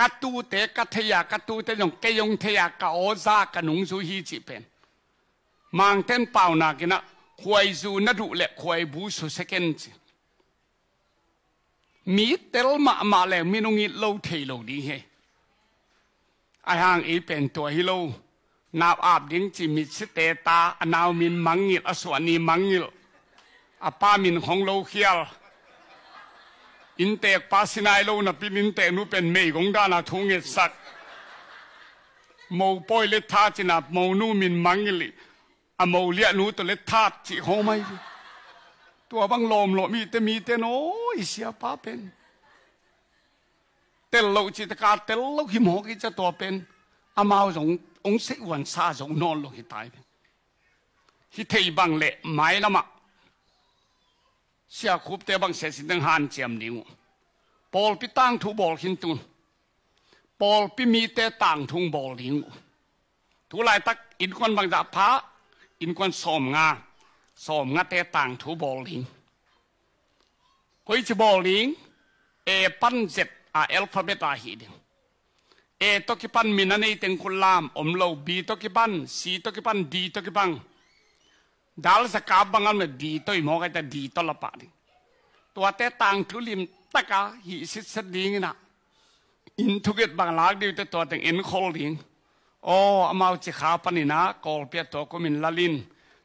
cả tu tế cả thầy à cả tu tế dùng cái dùng thầy à cả ô gia cả nông du hi chỉ bên mang tên bao na cái nọ khoai du nó đủ lệ khoai bú số second mi tel mà mà lệ mi nông ít lâu thầy lâu đi he ai hàng ấy bên tua hi lâu nào áp đến chỉ mi sẽ tế ta nào mình mang nghịch ở swan ni à pa mình không lâu khial อินเตกปาสินายลนับปินอินเตนูเป็นเมย์ของด้านาทุงเงสักมูปอยเลทาจินับมูนูมินมังกลิอมูเลียนูตัวเลทาจิโฮไม่ตัวบังลมหลมีแต่มีแต่น้อยเสียป้าเป็นแต่โลกจิตกาแต่โลกหิมหกิจะตัวเป็นอามาสงองเสวันซาสงนอนลงหิตายเป็นฮิเทบังเละไม่ละมาเสียคุบเตบังเสียสินดังหันเจียมนิ่งบอลพิตั้งทูบอลหินตุนบอลพิมีเตต่างทุงบอลนิงทุลายตักอินควนบางดาพระอินควนสอมงาสอมงาเตต่างทูบอลนิงคอยจะบอลนิงเอปันเจ็ดอาเอลฟาเบตอาฮีดงเอตกิปันมินันเอเต็งคุณลามอมเลวบีตกิปันซีตกิปันดีตกิปังดาลสกาบังกันเนี่ยดีตัวมองกันแต่ดีตลอดปานี่ตัวแต่ตังทุลิมตะกาหิสิสดิงนะอินทุกิกตบางลากดีวแต่ตัวแต่งเอ็นคอลดิงโอ้อามาจิขาปนินะกอลเปียตัวกุมินลลิน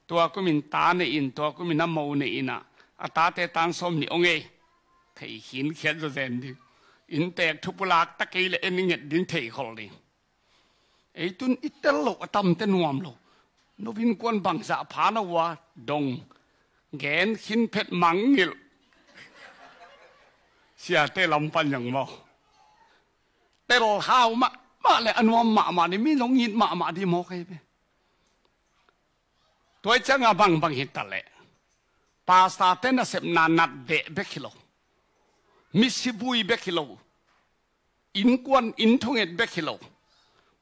ตัวกุมินตาในอินตัวกุมินน้ำมูในอินะอาตาแต่ตังสมนี่องเอไทยหินเขียนจะเซนดิอินแตกทุบลากตะกี้เลยเอ็นเงียดดิ้งไทยคอลดิงไอ้ตุนอิตเตลโลกตั้มเตนวมโลกนบินกวนบังสะพานวะดงแกนขินเพชรมังงิลเสียเตลำปันอย่างมอเตลข้าวมามาเลยอันว่ามามานี่มีลงยินมามาดีมอใครไปตัวเจ้งาบังบังเห็ตตะเละปาสตาเตนเสพนานัดเบะเบกิโลมิสิบุยเบกิโลอินกวนอินทุงเอ็ดเบกิโล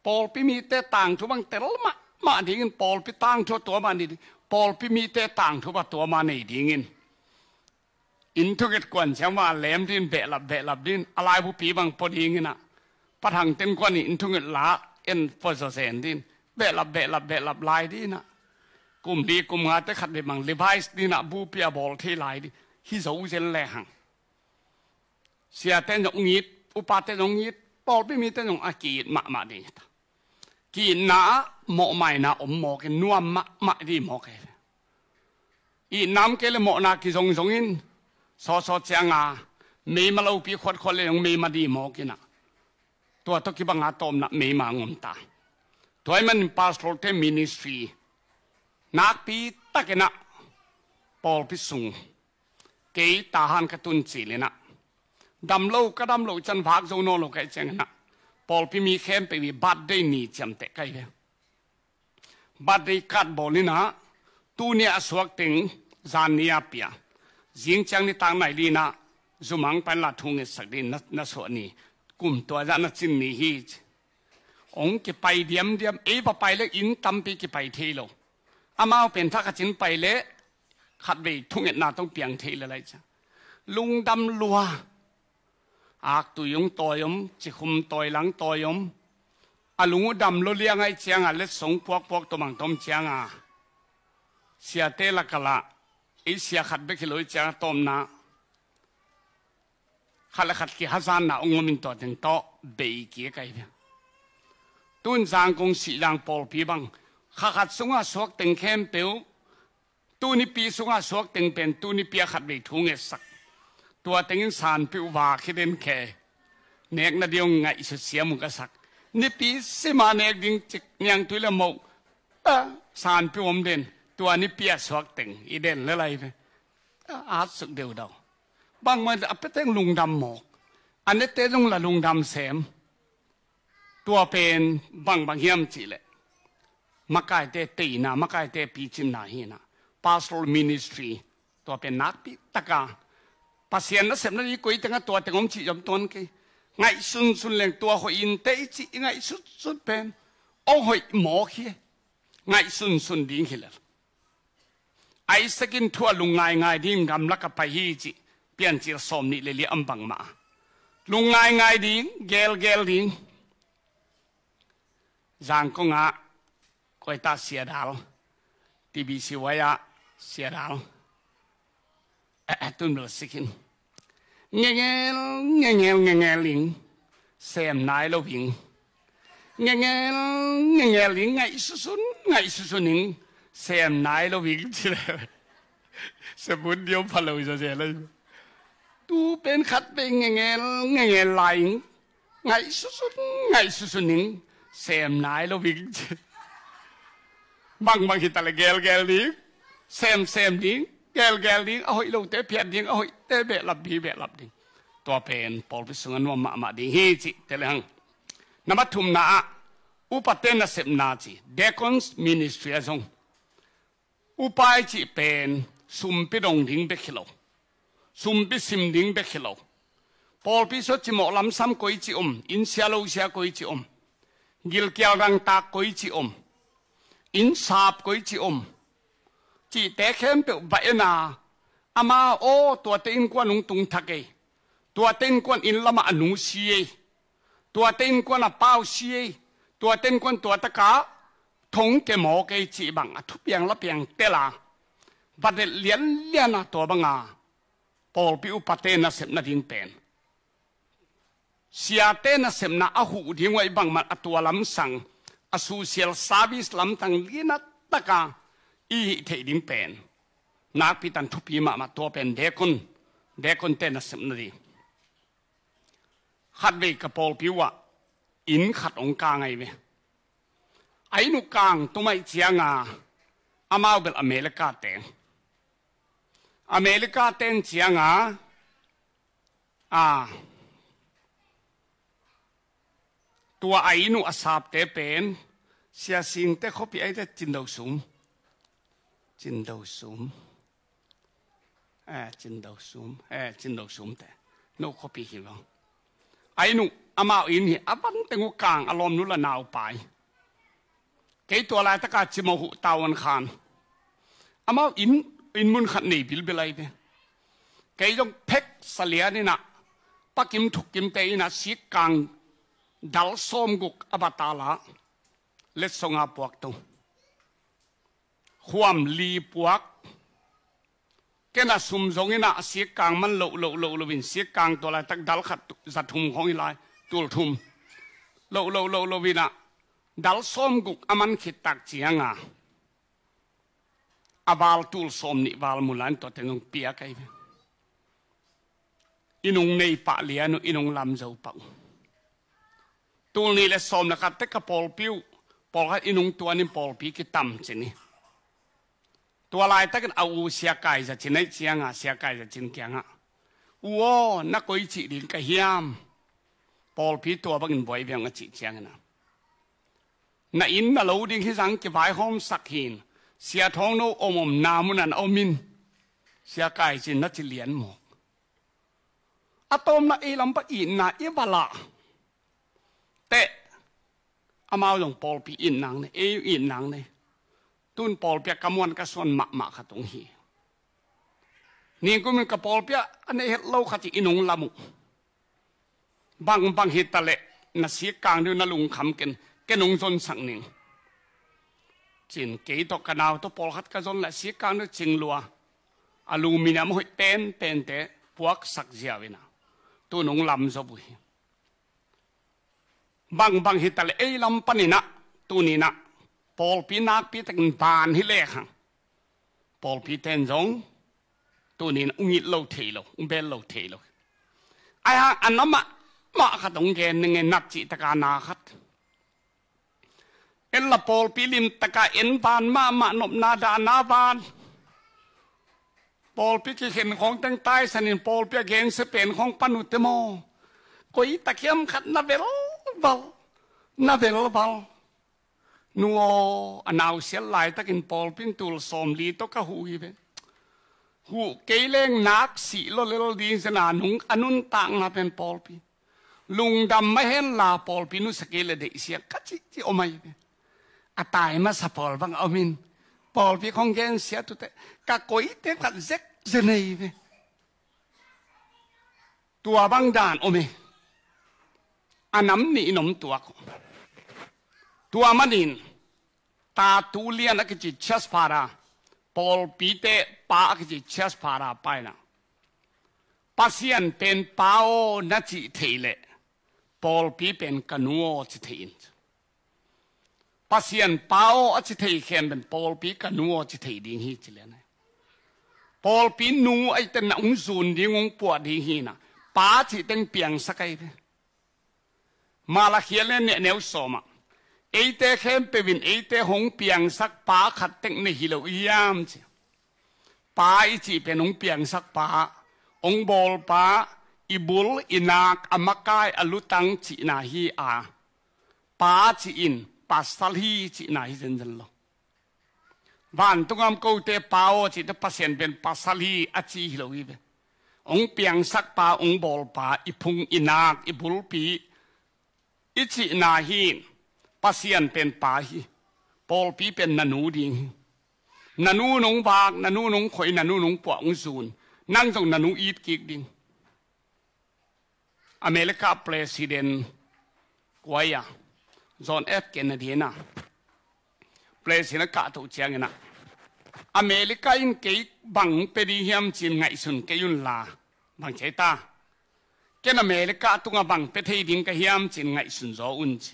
ปอลพิมีเตต่างทุบังเตลมามาดิเงินปอลพ่ตั้งทั่วตัวมานี่ปอลพ่มีแต่ตั้งทั่วตัวมานี่ดิเงินอินทุกข์กวนเสียอว่าแหลมดินเบลับเบลับดินอะไรผู้ปีบังพอดีงินอ่ะปะทังเต็มกวนอินทุกข์ละเอ็นฟอสเซนดินเบลับเบลับเบลับลายดินอ่ะกลุ่มดีกลุ่มงาแต่ขัดเีมังเลไวส์ดินอ่ะบูปีบอลที่ลายดิฮิโซเซนแหลงเสียแต่จยงงิดอุปาแต่จยงงิดปอลไี่มีแต่จยงอากีดมามาดิกีนามอกไม่นะอมมอกนัวมักมักดีมอกเออีน้ำเกลมอกนะกิจงจงอินสอสอเจียงอ่มีมาลูปีขวดคนเลยมีมาดีมอกินะตัวตุกิบังอาตอมนะมีมางมตาตัวมันพาสโตรเตมินิสฟีนักปีตักินะปอลพิสุง เกตาหันกระตุนจีเลยนะดำโลกก็ดำโลกจันทฟากโซโนโลกไอเจงนะปอลพิมีเข้มไปวีบัดได้หนีจำเตะไกเลยบัดริกัดบอลินะตูเนียสวกติงจานเนียเปียยิงจังนี่ต่างไหนลีนะจุมังเป็นลาทุงสักดินนัสวนีกุมตัวจานจินนี่ฮีองค์ก็ไปเดียมเดียมเอ๋ไปเลยอินตัมปีก็ไปเทโลอามาเป็นทักจินไปเลยขัดไปทุ่งเงินาต้องเปลี่ยนเทอะไรจ้ะลุงดำลัวอากตุยงตอยมจิคุมตอยหลังตอยมอาลุงดำลุเลียงไอเชียงอ่ะเลสงพวกพวกตัวมังตอมเชียงอ่ะเสียเตลักละไอเสียขัดไปขี้ลยเชียงตอมนะขัดละขัดกี่ฮัซานนะองค์มินตัวถึงโตเบยเกี้ยกันเนี่ยตุนจางกงสีดังปอลพีบังขดขัดสุงอาสวกตึงเข้มเปียวตุนี้ปีสุงอาสวกตึงเป็นตุนี้เปียขัดไปทุ่งเอสักตัวตึงสานผิววาขิ้เดินแค่เนกนาเดียวไงสุดเสียมุกสัก nipi simane ding chik nyang tu la mo a san pi om den tu ani pi a sok teng i den le lai ve a suk đều đâu, bang ma a pe teng lung dam mo an à, ne te lung la lung dam sem tu a pen bang bang hiam chi cái ma tê na ma cái te pi chim na hi na pastoral ministry tua a nát bị pi taka pasien na sem na ni koi tanga tua a ông chỉ chi yom ton ngay sun sun leng tua hoi in tế chỉ ngay sut sut pen ông hoi mo kia ngay sun sun điên kia la ai sakin thua lùng ngay ngay dim gam lắc cái pa hi chỉ pian chi xóm ni le li âm bằng ma lùng ngay ngay ding gel gel ding giang ko nga coi ta sia tivi tbc waya sia dal a tum lo sikin งี้ยงี้ยงี้ยงี้ยงี้ยลิงเสียมนายลูกพิงงี้ยงี้ยงี้ยงี้ยลิงไงสุสุนไงสุสุนิงเสียมนายลูกพิงที่เลยสมุนเดียวพะโล่จะเสียเลยตูเป็นขัดเป็นงี้ยงี้ยงี้ยงีลายงไอสุสุนไอสุสุนิงเสียมนายลูกพิงบังบังทีตะเลเกลเกลดิงเสียมเสียมดิง gel gel ding ahoi lo te pian ding ahoi te be lap bi be lap ding to pen pol bi sungan wa ma ma ding hi chi te le hang nama thum na a upaten na sep na chi deacons ministry azong upai chi pen sum pi dong ding be khilo sum pi sim ding be khilo pol pi so chi mo lam sam koi chi om in sia lo sia koi chi om gil kyal rang ta koi chi om in sap koi chi om chỉ té khém biểu vậy na ama ô tua tên quan nung tung thắc ấy tua tên quan in lama anung si ấy tua tên quan là bao si ấy tua tên quan tua tất cả thống cái mỏ cái chỉ bằng thu biang lấp biang tê là và để liên liên là tua bằng à Paul biểu bắt tên là xem là điên tên siya tên là xem là ahu điên ngoài bằng mặt atua lắm sang a social service lắm tăng liên tất cả อีเทดิมเป็นนักพิทันทุพีมามาตัวเป็นเด็กคนเด็กคนเต้นสมนดีขัดเวกระพปลพิวะอินขัดองกางไงเวไอ้นุกางตัวไม่เจียงาอามาเบลอเมริกาเต้นอเมริกาเต้นเจียงาอ่าตัวไอ้นุอาสาบเตเป็นเสียสิงเตเขาไปไอ้เตจินดาวสูง trên đầu xuống à trên đầu xuống à trên đầu xuống thế nó có bị hiểu không ai nu amau à in hi avan à ngu kang alom à nu là nào pai cái tua lại tất cả chỉ mau hụ tàu an khan amau in in mun khát nỉ bil bil ai thế cái dòng pek salia này nè bắc kim thục kim tây nè si kang dal som guk abatala let songa buộc tung ความลีปวกแกน่ะสุ่มจงน่ะเสียกลางมันโลโลโลโลวินเสียกลางตัวอะไรตักดัลขัดสัตทุมของอีไลตัวทุมโลโลโลโลวินะดัลส้มกุกอมันขิดตักเจียงอ่ะอบาลตูลส้มนี่บาลมุลันตัวเต็งเปียกไออินุงในปะเลียนอินุงลำเจ้าปังตูลนี่แหละส้มนะครับแต่กระปอลปิ้วปอลขัดอินุงตัวนี่ปอลปีกิตั้มเจนี่ตัวลายตั้งเอาเสียกายจะชินเสียงอ่ะเสียกายจะชินแกงอ่ะอู้นักกอยจีดิงกะเฮียมปอลพีตัวบังอินบ่อยเบียงกะจีเสียงนะน่ะอินน่ะเราดิ้งที่สังเก็บไว้ห้องสักหินเสียท้องโนอมอมนามุนันอมินเสียกายจินนัจิเลียนหมกอะตอมน่ะเอลำปะอินน่ะเอบาละเตะอามาหลงปอลพีอินนางเนี่ยเออินนางเนี่ย tun pol pia kamuan ka son mak mak katung hi ni kumin ka pol pia ane het lo khati inung lamu bang bang hi tale na si kang du na lung kham ken kenung zon sang ning chin ke to kanao to pol khat ka zon la si kang du ching lua aluminum hoi ten ten te puak sak zia vina tu nung lam zo hi, bang bang hi tale ei lam panina tu ni na ปอลพินักพีตงบานฮิเลหังปอลพีเตนจงตัวนี้อุ้งอิ้มโลทีโลอุ้งเบลโลทีโลไอ้ฮะอันนั้นมามาขัดองเกนึงเงนับจิตกานาขัดเอลปอลพีลิมตะกาเอ็นบานมามาหนบนาดานาบานปอลพิจิเห็นของตั้งใต้สนินปอลพีเกนสเปนของปนุเตโมก็อีตะเคียมขัดนาเบลบอลนาเบลบอลนัวอนาวเสียหลายตะกินปอลพินตุลสมลีตกะหูอีเปหูเกเลงนักสีลเลลดีสนานุงอนุนต่างนาเป็นปอลพินลุงดำไม่เห็นลาปอลพินุสเกเลเดเสียกัจจิจิอมัยเปอาตายมาสปอลบังอมินปอลพิของเกนเสียตุเตกะกอยเตกัดเซ็กเจเนยเปตัวบังดานโอเมอันน้ำหนีหนมตัวตัวมันินตาตูเลียนกจิชสพาราปอลปีเตปากจิชสพาราไปนะปัสยันเป็นปาโอนาจิตเทเลปอลปีเป็นกนัวจิตเทินปัสยันปาโอจิตเทียนเป็นปอลปีกนัวจิตเทดิ้งฮีจิเลนะ ปอลปีนูไอ้เต็นอุ้งซูนดิ้งงปวดดิ้งฮีนะปาจิตเต็งเปียงสกายมาละเขียนเล่นเนี่ยเนวโซมะเอเตเข้มเปวินเอเตหงเปียงสักป้าขัดเต็งในฮิโลยามจีป้าอิจีเป็นหงเปียงสักป้าองบอลป้าอิบุลอินักอมกายอลุตังจีนาฮีอาป้าจีอินปัสสัลฮีจีนาฮีเจนเจนโลวันตุงอัมกูเตป้าจีตปัสเซนเป็นปัสสัลฮีอจีฮิโลอีเปองเปียงสักป้าองบอลป้าอิพุงอินักอิบุลปีอิจีนาฮีปาเซียนเป็นป่าฮีปอลปีเป็นนันูดิงนันูนงบากนันูนงข่อยนันูนงปวงซูนนั่งตรงนันูอีดกิกดิงอเมริกาประธานกวยาจอห์นเอฟเคนเนดีนะประธานกาถูกเชียงนะอเมริกาอินเกบังเปรียมจีนไงสุนเกยุนลาบังเชตาแกนอเมริกาตุงบังเปเทีดิงเกยามจีนไงสุนโจอุนจี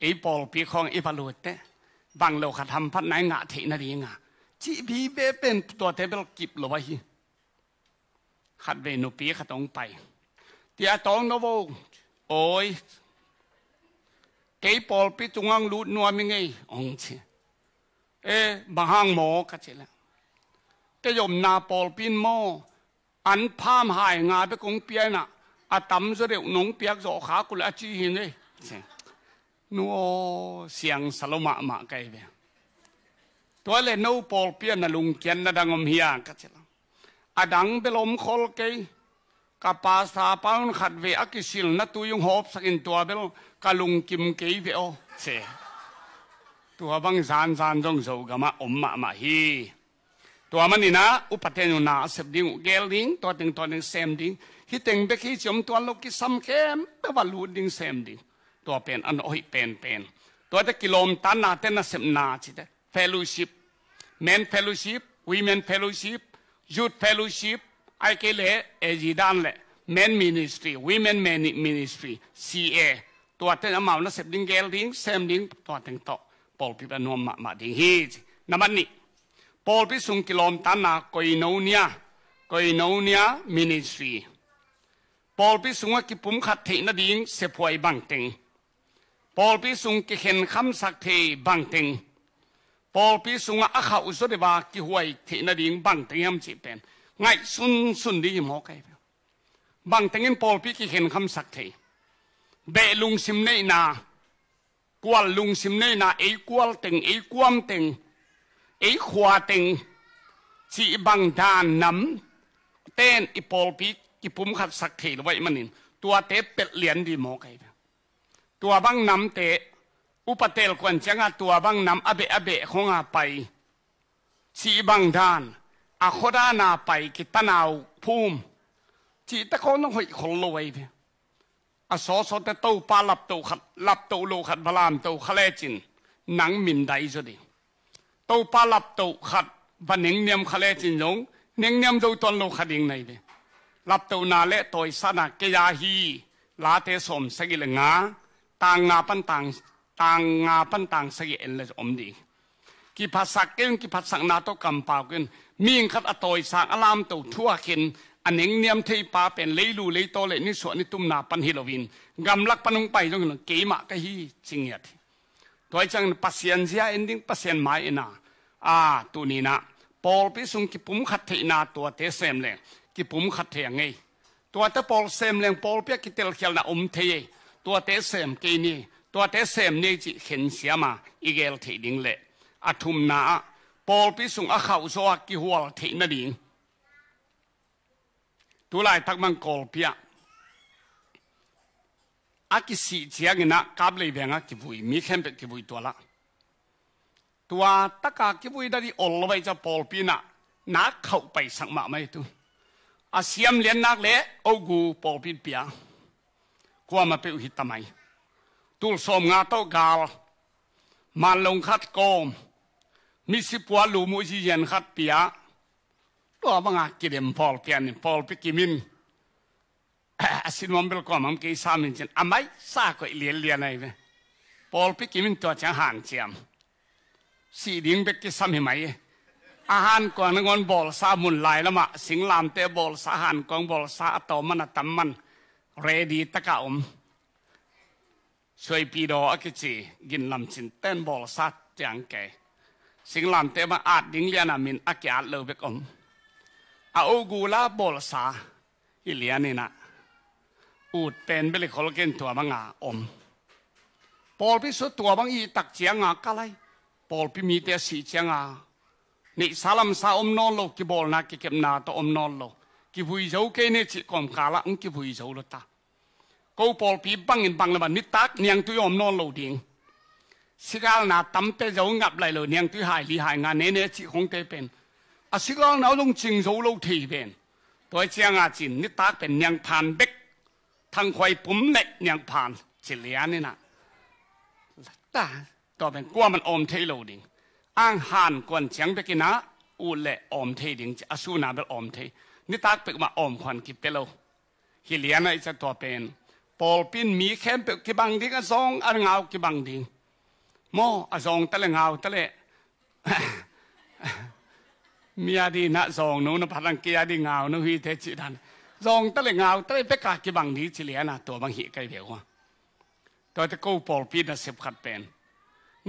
ไอ้ปอลปีคองไอ้ปลุดเตบางเรลขัดทำพัดไหนงะเทนารีงะจีบีเบเป็นตัวเทเบลกิบหรือวะฮิขัดเวนุปีขัดองไปเตียตองนวโอ้ยกีปอลปีจงังลูดนัวมิไงองเชเอ๊บางหมอกัจเจละแตยมนาปอลปีนหมออันพามหายงาไปกงเปียนะอาตำเสด็จนงเปียกโสขากุลอาชีหินเลย nuo siang saloma ma kai ve toile no pol pia na lung kian na dangom hia ka chela adang belom khol ke ka pa sa paun khat ve akisil na tu yung hop sakin tua bel ka lung kim ke ve o che tu abang san san jong zo ga ma om ma ma hi tua man na upaten na sep ding gel ding to ting to ding sem ding hi teng be khi chom tuan lo ki sam kem pe valu ding sem ding ตัวเป็นอันโอ้ยเป็นเป็นตัวต่กิโลมตันนาเตนนาเสมนาชิดเฟลูชิพเมนเฟลูชิพวีเมนเฟลูชิพยูดเฟลูชิพไอเกลเอจีดานเลเมนมินิสทรีวีเมนเมนมินิสทรีซีเอตัวเต้นอามานะเสบดิ้งเกลดิ้งเซมดิ้งตัวเต็งโตปอลพิบนวมมามาดิ้งฮีจินมันนี่ปอลพิสุงกิโลมตันนาคอยโนเนียคอยโนเนียมินิสทรี p อลพิสุงว่ากิ p ุ m khat t h น i na ding se phoi b งปอลพิสุงกิเห็นคำสักเทบางทิงปอลพิสุงอาข้าอุสุดีบากิหวยเทนดิ่งบางทิงยำจีเป็นง่ายสุนสุนดีมอกไอ้บางทิงอินปอลพิกิเห็นคำสักเทเบลุงซิมเนนา กวลุงซิมเนนาเอกวลติงเอกวมติงเอขวาติงจีบางดานน้ำเต้นอีปอลพิกิปุ่มขัดสักเทไว้มันนินตัวเตเป็ดเหรียนดีมอกไอตัวบังนำเตะอุปเทลควนเชงาตัวบังนำอเบอเบของอาไปสีบังดานอาโคดานาไปกิตนาวภูมิจีตะโคนหอยขลุวยเพอสอสอตะตปาลับตขัดลับตโลขัดาลามตขเลจินหนังมิมไดจดีตปาลับตขัดบันเนงเนียมขเลจินยงเนงเนียมดูตอนโลขัดยิงในเพลับตนาเลตอยสนาเกยาฮีลาเตสมสกิลงาต่างงาปันต่างต่างงาปันต่างสเกนเลยอมดีกี่ภาษาเก่งกี่ภาษานาตกัมปา่ากินมีงคัดอตอยสางอารามตัวทั่วเข็นอันเองเนียมเทปาเป็นเลยรูเลยโตเลยนี่ส่วนนี้ตุ้มนาปันฮิโลวินกำลักปนุงไปตจนเกี่ยมก็ฮีจริงเหตัวจังปัศยันเสียเอ็นดิ้งปัศยันไม่นะอ่าตัวนี้นะ ปอลพิสุงกิปุ่มขัดเทนาตัวเทเซมเลยกิปุ่มขัดเทยังไง ตัวเตปอลเซมเลยปอลเปียกิเตลเคลนาอมเทยตัวเตเสมกีนี่ตัวเตเสมนี่จิเห็นเสียมาอีเกลทีดิงเละอัทุมนาปอลพิสุงอาเขาโซกิหัวทีนั่นเองตัวลรทักมังกอลพิยะอากิสิเจียงนะกับเลยแบงอากิบุยมีเข้มเป็กิบุยตัวละตัวตะกากิบุยได้อลไว้จะปอลพินะนักเข้าไปสังมาไม่ตัวอาเซียมเลียนนักเละโอกูปอลพินเปียควมาเปอุหิตไมตุลสมงาโตกาลมันลงคัดโกมมิสิปัวลูมุจิเยนคัดเปียตัวบังอากิเดมพอลเปียนพอลปิกิมินอสินมเบลกอมัมกีสามินจินอเมย์ซาก็เลียนเลียนไอเวพอลปิกิมินตัวจะหันเชียมสีดิ้งเบกิสามิไหมอาหารก่อนงอนบอลซามุนไลละมะสิงลามเตบอลสาหันกองบอลสาตอมันตัมมันเรดีตะกอมช่วยปีดอกิจิกินลำชินเต้นบอลสัตยังแกสิงลำเตมาอาดดิ้งเลียนามินอากาศเลวเบกอมอาอูกูลาบอลสาอิเลียนินะอูดเป็นเบลิคอลเกนตัวบางอาอมบอลพิสุตัวบางอีตักเจียงอากะไรบอลพิมีเตสีเจียงอานี่สลัมซาอมนอลโลกิบอลนักกิเก็บนาตอมนอลโลก ki vui dấu cái nè chỉ còn cả là ông ki vui dấu là ta câu bỏ bị băng in băng là bạn nít tắt niang tôi om non lâu điện sigal na tắm pe dấu ngập lại rồi niang tôi hài lì hài ngà nè nè chỉ không thể bền à sigal nào đông chừng dấu lâu thì bền tôi chia ngà chỉ nít tắt bền niang pan bích thằng khoai bấm nè niang pan chỉ lẽ nè nà ta đó bền qua mình om thế lâu điện an hàn quan chẳng biết cái nào u lệ om thế điện à asu na biết om thế นี่ตักเป็กมาอมควันกิบเกลฮิเลียนไอ้สตัวเป็น ปอลปินมีแค้มเปกกิบังดิก็ซองอันเงากิบังดิ้งมออซองตะเลเงาตะเลมีอดีนะซองนู้นพัเกียดีเงาโนู้ฮีเทจิดันซองตะเลเงาตะเลเปกกากิบังดิ้งิเลียนะตัวบางหีไกเดียวตัวตะกูปอลปินนะเสพขัดเป็น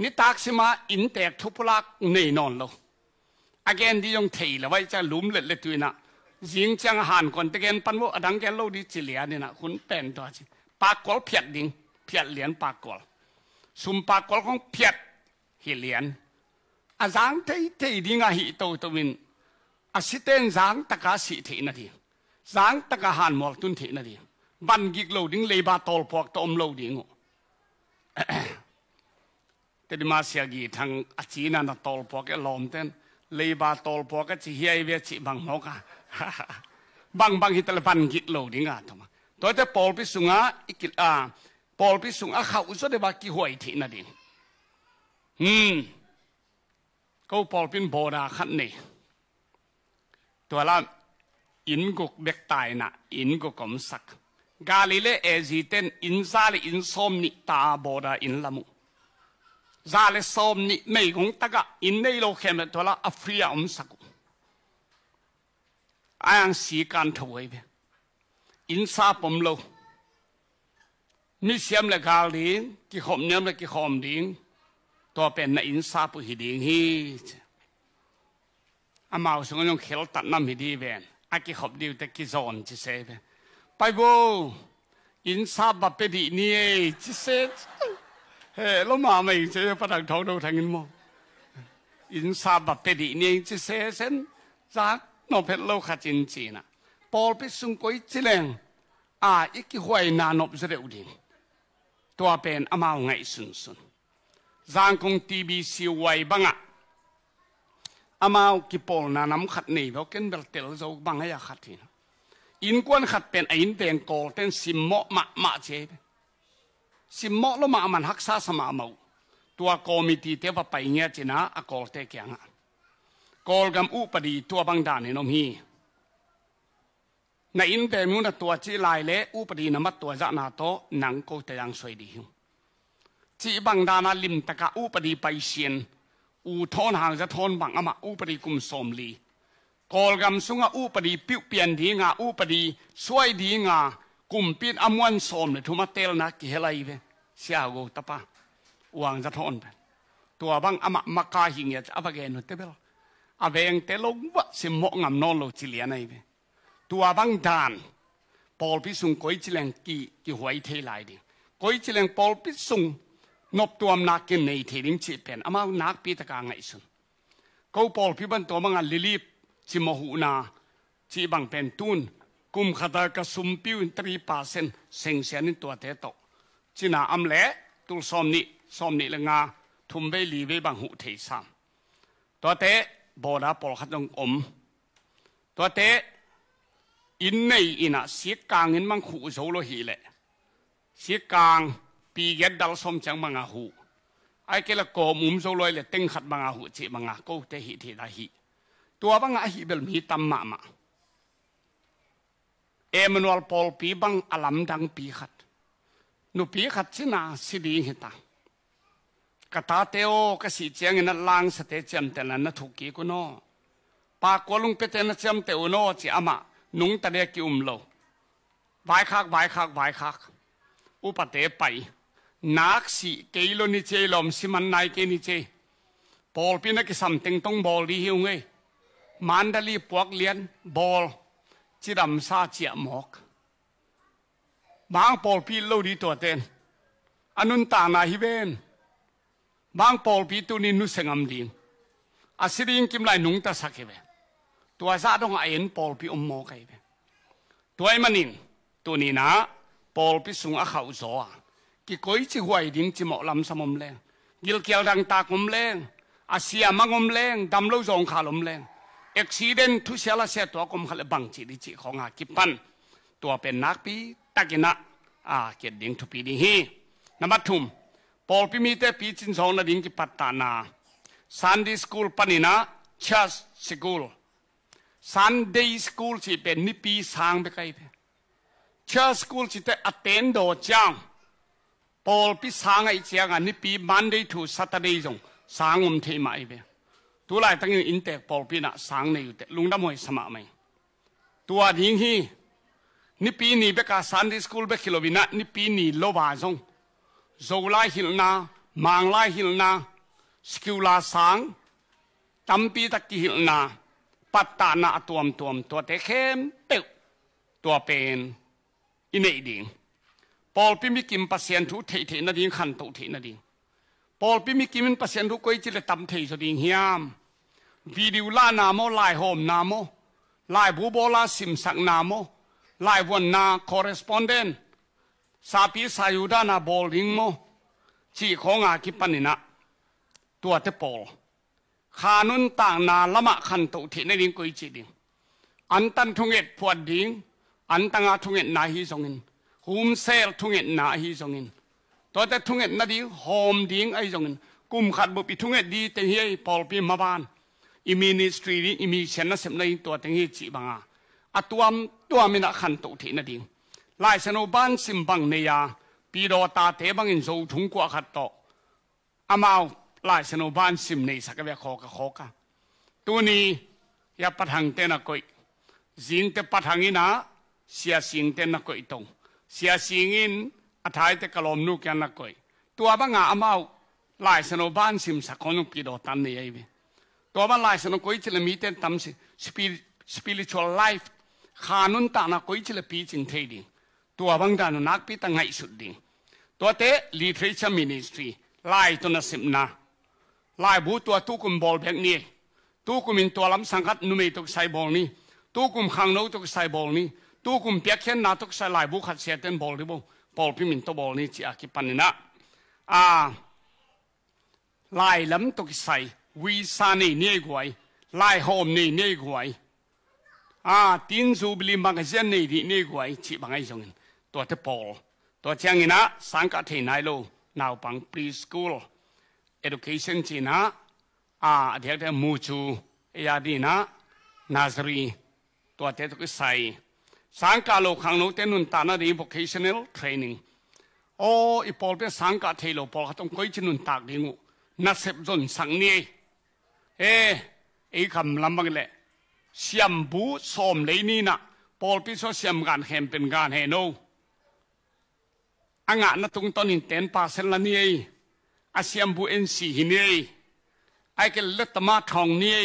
นี่ตักสิมาอินแตกทุพลักในนอนลอาเกนดที่ยงเทีละไว้จะลุ่มเล็ดเล็ดตัวนะ dính chẳng hạn còn tên gen pan vô đang gen lâu đi chỉ lẻ nên là hun bèn đó chứ ba col phiệt đình phiệt liền ba col sum ba col không phiệt hi liền à giang thấy thấy đi ngay hi tàu tàu mình à sĩ tên giang tất cả sĩ thị nà đi giang tất cả hàn mọc tuân thị nà đi văn gik lâu đình lấy ba tàu phọc tôm lâu đi ngộ thế thì mà xe gì thằng à chỉ là tàu phọc cái lòm tên lấy ba tàu phọc cái chỉ hi về chỉ bằng nó à บางบางที่ทะเลฟันกิโลนี่งาทมาตัวเตปอลพิสุงาอีกิอ่าปอลพิสุงาเขาอุจจาระกิหวยที่นั่นเองอืมก็ปอลพินโบราขันนี่ยตัวละอินกุกเบกตายนะอินกุกกมสักกาลิเลเอจิเตนอินซาลอินซอมนิตาบอดาอินลามุซาลซอมนิไม่คงตะกะอินเนโลเแม่งตัวละอฟริยาอมสักไอ้ังสีการถวยเนอินซาปมลนิเสียมเลกาลงกิหอมเนี่ยมเลกิหอมดิงตัวเป็นในอินซาพุหิดิงฮีอามาสงยงเขียวตัดน้ำหิดีเวนอากิหอบดิวแต่กิจอนจิเซเวไปบูอินซาบะเปดีนี่จิเซ่เฮ้แร้มาไม่เจอประดังทองดูทางอินโมอินซาบะเปดีนี่จิเซ่เซนจาก nó phải lâu khá chân chín à bỏ bị sung quấy chỉ lên à ít cái hoài nà nộp rất đều đi tua bên âm ao ngày sung sung giang công TBC hoài băng à âm ao cái bỏ nà nắm khát này vào cái bật tel dấu băng ấy à khát thì in quan khát bên in bên cổ tên sim mọ mạ mạ chế sim mọ lo mạ mình hắc sa sa mạ mậu tua committee tế và bảy nghe chỉ ná à cổ tế kia ngã กอลกัมอุปดีตัวบางด่านในนมฮีในอินเตมุนตัวจีลายเละอุปดีนมัดตัวจะนาโตหนังกูแต่ยังสวยดีจีบางดานาลิมตะกะอุปดีไปเชียนอูทอนหางจะทอนบังอมะอุปดีกุมสมลีกอลกัมสุงอุปดีปิวเปียนดีงาอุปดีสวยดีงากุมปิดอมวันสมเลยทุมาเตลนักกิเฮลัยเวเสียกูตะปะวางจะทอนไปตัวบังอมะมะกาหิงเยจะอับเกนุเตเบลอาเวงเตลงวะสมองามนอลจิเลียนไอเวตัวบังดานปอลพิสุงก้อยจิเลงกีกีหวยเทลายดิก้อยจิเลงปอลพิสุงนบตัวมนักกินในเทนิงจิเป็นอามานักปีตะกางไงสุนเขาปอลพิบันตัวมังลิลิบจิมหูนาจีบังเป็นตุนกุมขดากระสุมพิวนตรีปาเซนเซงเซียนตัวเทตจินาอัมเลตุลซอมนิซอมนิลงาทุมเวลีเวบังหูเทสามตัวเตะบอดาปอลขัดองอม ตัวเตอินในอินะเสียกลางเห็นมังคุโซโลฮีเลยเสียกลางปีเกดดัลสมจังมังอาหูไอ้เกล็กโกมุมโซโลเลยติงขัดมังอาหูเจมังอาโกเตฮีเทด้หีตัวบังอาหีเบลมีตั้มมา มา เอมานูเอลปอลปีบังอัลลัมดังปีขัด นุปีขัดชินาสิดีเหตากตาเตโอกสีเจียงนั่นลางสเตจมแต่ละนั่นถูกกี่กุนอปากกลุงเปเตนเจียมเตวนอจีอามะนุงตะเลียกิอุมโลไว้คักไว้คักไว้คักอุปเตไปนักสิเกี่โลนิเจลมสิมันนายเกนิเจบอลพีนักสัมติงต้องบอลดีหิวไงมันดลีปวกเลียนบอลจิดำซาเจียหมอกบางบอลพีเลวาดีตัวเต้นอนุนตานาฮิเวนบางปอลปีตุนินนุสงามดิงอาศิริงกิมไลนุงตาสักเบตัวซาดงอเอ็นปอลปีอมโมกัยเบตัวไอ้มันนิน ตัวนี้นะปอลปีสุงอาขขาวซะกิโกยจิหวยดิ้งจิหมอลำสมมเลงกิลเกียวดังตากมเลงอาเซียมังมเลงดำเลูาจงขาลมเลงเอ็กซิเดนทุเชลเซตัวกมขลบังจิดิจิของอากิปันตัวเป็นนักปีตะกินะอาเกิดดิ้งทุปีดิฮีนับถุ่ม Paul pimite pichin zon na ding ki patana. Sunday school panina church school. Sunday school si pe nipi sang pe kai pe. Church school si te attend do chang. Paul pi sang ai chang an nipi Monday to Saturday zong sang um thi mai pe. Tu lai tang yin in te Paul pi na sang ne yu te lung dam hoi sama mai. Tu a ding hi nipi ni pe ka Sunday school pe kilobina nipi ni lo ba zong. zou la hil na mang ล a hil na skiu าสังตัมปีตะกิ k ิลนา l ัตต a นาตัวมตัว tuam tu te k h e ตัวเป็นอินเดียปอลพิมิกิมปัสเซียนทุเทเทนาดิ่งขันตุเทนาดิ่งปอลพิมิกิมินปัสเซียนทุก็ยิ่งจะตัมเทสุดิ่งเฮียมวิดิวลาหนามอลายโฮมหนามอลายบูโบลาซิมสักหนามอลายวันนาคอร์เรสปอนเดนต์สาพีสายุดานาบอลิงโมจีของอาคิปันินะตัวเตปอลขานุนต่างนาละมะขันตุเในลิงกุยจีดิงอันตันทุงเอ็ดพวดดิงอันตังอาทุงเอ็ดนาฮีสองินฮูมเซลทุงเอ็ดนาฮีสองินตัวเตทุงเอ็ดนาดิโฮมดิงไอสองินกุมขัดบุปผิทุงเอ็ดดีเตงเฮียปอลพีมาบานอิมินิสตรีดิอิมีเชนนสเสมในตัวเตงเฮจีบังอาอตัวตัวมินะขันตุเทนดิง Lại san o ban sim bằng ne ya pi do ta te bang in zo thung khát khat to amao lại san o ban sim ne sa ka be kho ka khó ka tu ni ya bắt pathang te na koi zin te pathang ina xia sing te na koi tong xia sing in athai te kalom nu kya na koi tu abanga amao lai san o ban sim sa kon pi do tan ne ai à be tu abang lai san o koi chile mi ten tam si spiritual life khanun ta na koi chile pi ching thei ding tua bang dan nak pi ta ngai sut ding tua te literature ministry lai to na sim na lai bu tua tu kum bol bek ni tu kum in tua lam sangat nu mei tok sai bol ni tu kum khang no tok sai bol ni tu kum pek khen na tok sai lai bu khat se ten bol ri bo bol pi min to bol ni chi a ki pan na a à, lai lam tok sai vi sa ni ni guai lai hom ni ni guai a à, tin zu bli magazine ni ni guai chi bangai jongin ตัวเ่ปอลตัวเชียงอินะสังกัดที่ไหนลูกนาวปังพรีสคูล e ด u เคชัน n จีนะอ่าเด็กเด็กมูจูยาดีนะนาซรีตัวเทตุกิไซสังกัดลูข้างนู้เตนุนตานาดี v ค c a t i นเ a ลเทรนนิ่งโอ้อีพอลเป็นสังกัดที่ลูพอลต้องคอยจินุนตากดีงูนัดเสพจนสังเนียเอไอคำลำบังเลยเสียมบูสมเลยนี่นะพอลพิสเสียมการเห็นเป็นการเห็นโ้ังานตุงตอนอินเต็นปาเซนลนี่ไอเซียมบุเอ็นซีนี่ไอเกลเลตมาทองนี่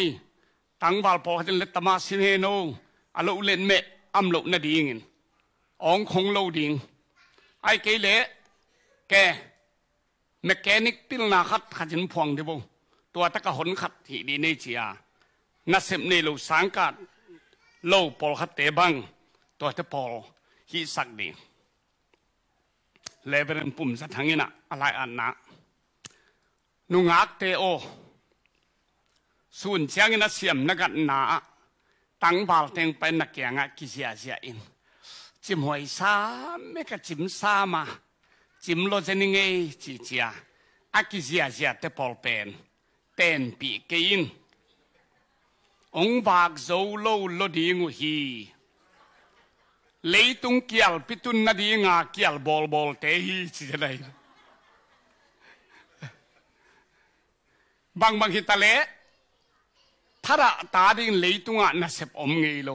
ตังวาลพอเดินเลตมาซินเฮโนอาลมเลนเมอามณ์นัดีงินองคงโลดิงไอเกลเลแกเมคเคนิกติลนาคัดขัดจินพวงเดบุตัวตะกหนขัดที่ดีในเชียนัสเซมเนลูสังกัดโลปอลคัดเตบังตัวเตปอลฮิสักดี 레벨은 뿜사 당이나 알아야 안나 nungak te o sun chiang na siam na gan na tang bal teng pa na kya nga ki in chim hoi sa me ka chim sa ma chim lo chen nge chi chia a ki te pol pen pi ke in ong bak zo lo lo di ngu hi Lấy leitung kial pitun na di nga kial bol bol te hi chi dai bang bang hitale thara ta lấy tung leitunga na sep om ngei lo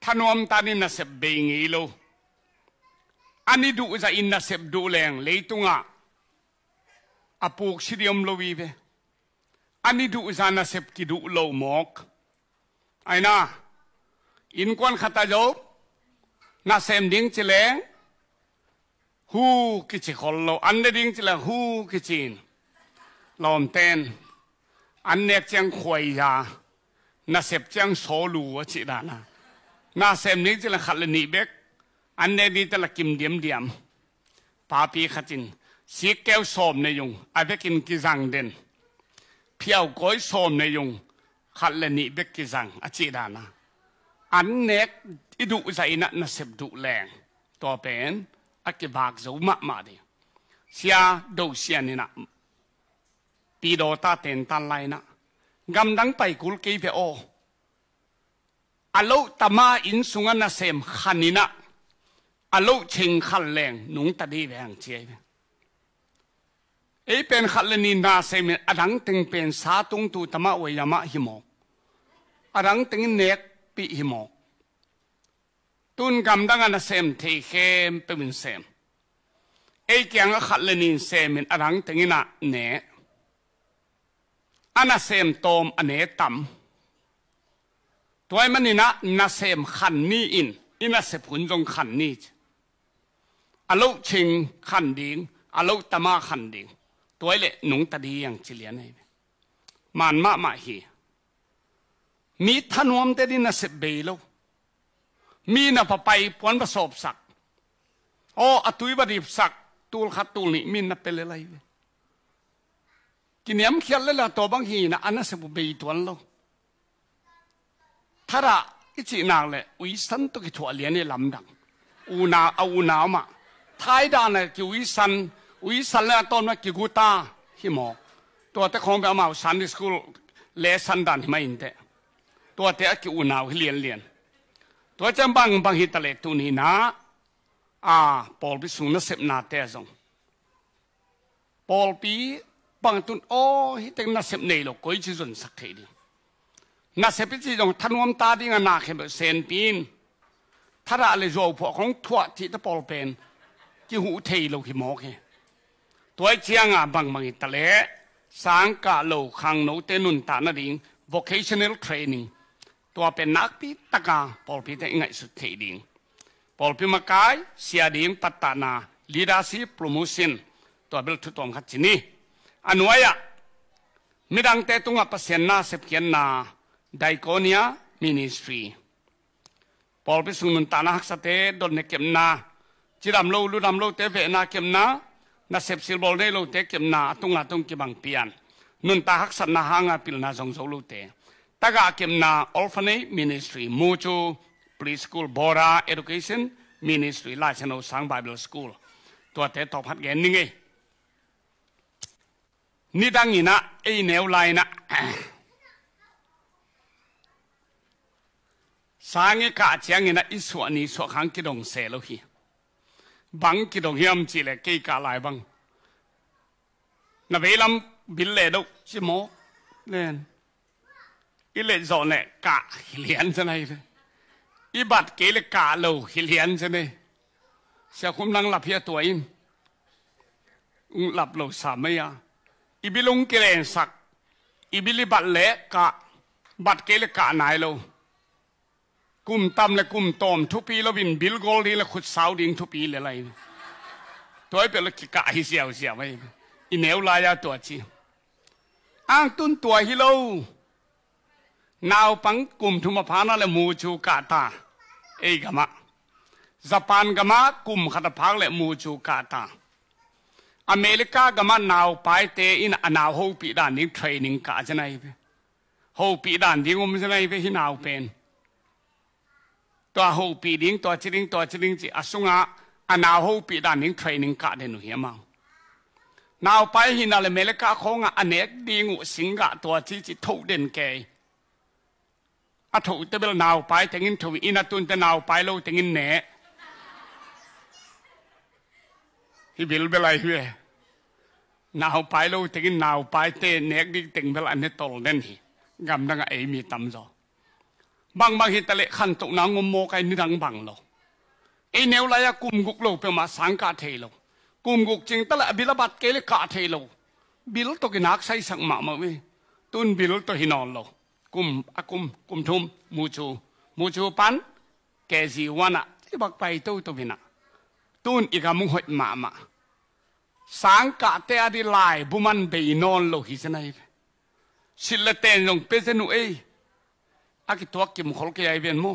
thanom ta ni na sep be ngei lo ani du za in na sep du leng leitunga apuk siriam lo vi ve ani du za na sep ki du lo mok aina in kon khata job นาเซมดิ้งจิเลงฮูกิจิคอลโลอันเดดิ้งจิเลงฮูกิจินลอมเตนอันเนกเจียงควยยานาเซบเจียงโซลูวจิดานานาเซมดิ้งจิเลงขัดเลนีเบกอันเนดิ้จตะลกิมเดียมเดียมปาปีขจินสีแก้วโสมในยุงอาเบกินกิจังเด่นเพียวก้อยโสมในยุงขัดเลนีเบกกิจังอจิดานาอันเนกอิดูใจนักนัเสพดูแรงต่อเป็นอักบากจะมากมาดีเสียดูเสียนี่นะปีโดตาเต็นตันไลนะกำดังไปกุลกีเปโออาลูตมาอินสุงนนเซมขันนี่นะอาลูชิงขันแรงหนุงตาดีแรงเจียไอเป็นขันเลนีนาเซมอดังตึงเป็นสาตุงตูตมาวยามะหิมอกอดังตึงเนกปีหิมอกตุนกำดังอันเซมเทเข้มเป็นเซมเอแกงก็ขัดเลนินเซมเป็นอรังถึงนะเนะอันเซมโตมอันเนต่ำตัวมันนี่นะนาเซมขันนี่อินนี่นาเซพุนจงขันนี้อารมณ์ชิงขันดิ้งอารมณ์ตมาขันดิ้งตัวเละนุ่งตาดีอย่างเฉลี่ยนใหมันมากมาฮีมีท่านวอมเดดินาเซเบลูมีนับไปผลประสบศักโอ้อตุยบดีบศัก ตูลขัดตูลนี่มีนับเป็นอะไรกินเนียมเขียนเลยละตัวบางทีนะอันนั้นสมบูรณ์ตัวนั้นทาระอิจนางเลยวิสันตุกิถั่วเลียนในลำดัง อูนาเอาอูนาวมาท้ายด้านเลยกิวิสันวิสันแล้วต้นมากิกูตาฮิมอกตัวแต่ของแบบมาสันดิสกูลเลสันดันไม่อินเตตัวแต่กิอูนาวเลียนเลียนตัวจำบังบังฮิตะเลตุนีนาอาปอลปิสุนเสพนาเตจงปอลปีบังตุนโอฮิตนสเสพเนลกอยจงจุนสักเีดีนาเสพจิจงทนวมตาดิงานาเขมเซนปีนทาราเลยโจพวกของทวจิตปอลเป็นจิหูเทโลหิมอกเฮตัวเชียงอ่ะบังบังฮิตะเลสังกะโลคังโนเตนุนตานาดิง vocational training tua penak pi taka pol pi te ingai su te ding pol pi makai sia ding patana lidasi promosin tua bel tu tong sini anuaya midang te tunga pasien na sep kien na daikonia ministry pol pi sung nun tanah sa te don ne kem na Ciram lo lu ram lo te ve na kem na na sep sil bol ne lo te kem na atung atung ki pian nun tahak sa na hanga pil na jong lo te taga kim na orphanage ministry mucho preschool bora education ministry la chen no sang bible school to te top hat gen ningi ni dang ina e neu lai na sang e ka chiang ina isu ni so khang ki dong se lo hi bang ki dong hiam chi le ke ka lai bang na velam bil le do chi mo len กกกเเเเเเเเลลลลลสนนีีียยยะะไดวบั一连说呢，เ一连着呢，一把นั่งหลับเ红ี那片多音，嗯，那喽啥么呀？一比龙给连杀，一比里把来嘎，บิลุงเกลลลลลีีียยสััักกกกกบบบิเเเะะะนวุมตำและกุมตอมทุกปีเราบินบิลโกลดีและขุดสาวดิงทุกปีเลอะไรตัวไอเป็นละกิกะฮิเสียวเสียวไปอีเนวลายาตัวจีอ้างตุนตัวฮิโลนาวปังกลุ่มทุมพานาและมูชูกาตาเอกมะสปานกมะกลุ่มขัดพังและมูชูกาตาอเมริกากมะนาวไปเตอินอนาวโฮปีดานิเทรนนิงกาจะไหนไปโฮปีดานที่งมจะไหนไปที่นาวเป็นตัวโฮปีดิงตัวจริงตัวจริงจีอสุงะอนาวโฮปีดานิเทรนนิงกาเดนุเฮมังนาวไปหินาเลเมริกาคงอเนกดีงูสิงกะตัวที่จิทุเด่นแก à tế bel nào bài tiếng in thủ in atun tế nào bài lâu tiếng in nè hi bil bel ai huệ nào bài lâu tiếng in nào bài tế nè đi tiếng bel anh tol nên hi gam đang ai mi tâm rồi bang bang hi ta lệ khăn tụ nào ngum mô cái nữ đang bằng lo ai nếu lại cùng gục lâu pe mà sáng cả thề lâu cùng gục chính ta lại bil bắt cái lệ cả thề lâu bil to cái nát say sang mà mà vi tun bil to hi non กุมอากุมกุมทุมมูชูมูชูปันแกสีวันะที่บักไปตู้ตัวินะตูนอีกมุงหอยมามาสังกะเตอดีลายบุมันเบยนอนโลหิสนัยสิลเตนลงเป็นสนุเออากิตัวกิมขลกยายเวนโม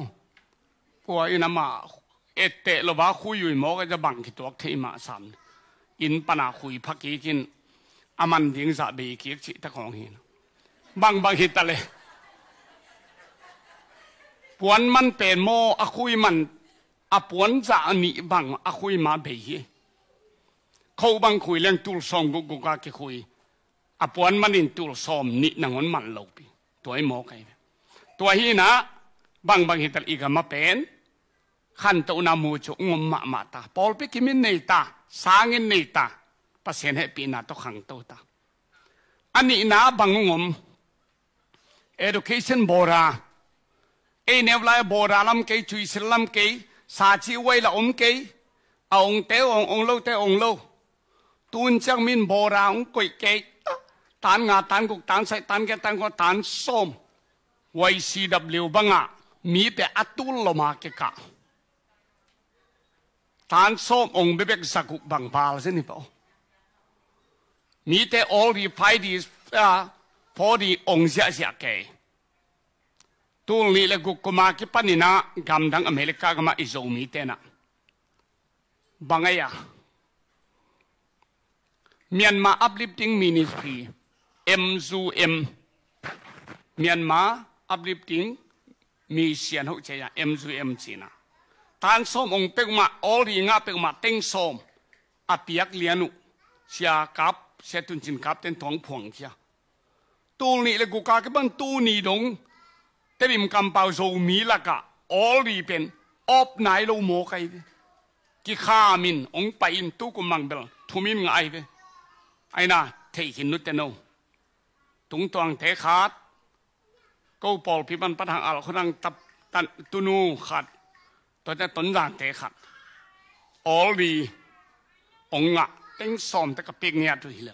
กัวอินามาเอเตลบาคุยอยู่หมอก็จะบังกิตัวเทมาสันอินปนาคุยพักกีกินอามันยิงสะบีเกียกชิตะของห็นบังบังหิตะเลยปวนมันเป็นโมอคุยมันอปวนจะอันนี้บังอคุยมาเบียเขาบังคุยเรื่องตุลซอมกุกุกาเกคุยอปวนมันอินตุลซอมนี่นังอนมันเลาปีตัวไอ้หมอไงตัวฮีนะบังบังฮิตอีกมาเป็นขันตัวนามูจุงมมะมาตาพอลไปกิมินเนตาสางินเนตาภาษาเฮปีนาตขังตัวตาอันนี้นะบังงม education บอรา cái nếu lại bồ ra lâm cái chui xin lâm cái sa chi quay là ông cái à ông té ông ông lâu té ông lâu tuân chẳng min bồ ra ông quậy cái tan ngà tan cục tan sai tan cái tan có tan som quay si đập liều băng à mi bé tu lo mà cái cả tan som ông bé bé sa cục bằng bal thế này bảo mi té all the fight is uh, for the ông dạ dạ cái tung li le guk kuma ki panina gamdang Amerika gama izomi tena. Bangaya. Myanmar Uplifting Ministry MZUM Myanmar Uplifting Mission hậu chế ya MZUM China. Tan som ong ma all ri nga ma teng som apiak lianu sia xe tuân chin kap tên thong phong kia. Tu ni le guka ke ban tu ni dong แต่บิมกำเปาโซมีละกะออลีเป็นอบไหนเราโมกัยกิข้ามินองไปอินตุกุมังเบลทุมินไงไปไอ้น่ะเทหินนุตเตโนตุงตวงเทขาดก็ปอลพิบันปัญหาอัลคนังตับตันตุนูขัดตัวจะตนด่างเทขัดออลีองะเต็งสอมตะกับเปียงเนี่ยดูฮิเลย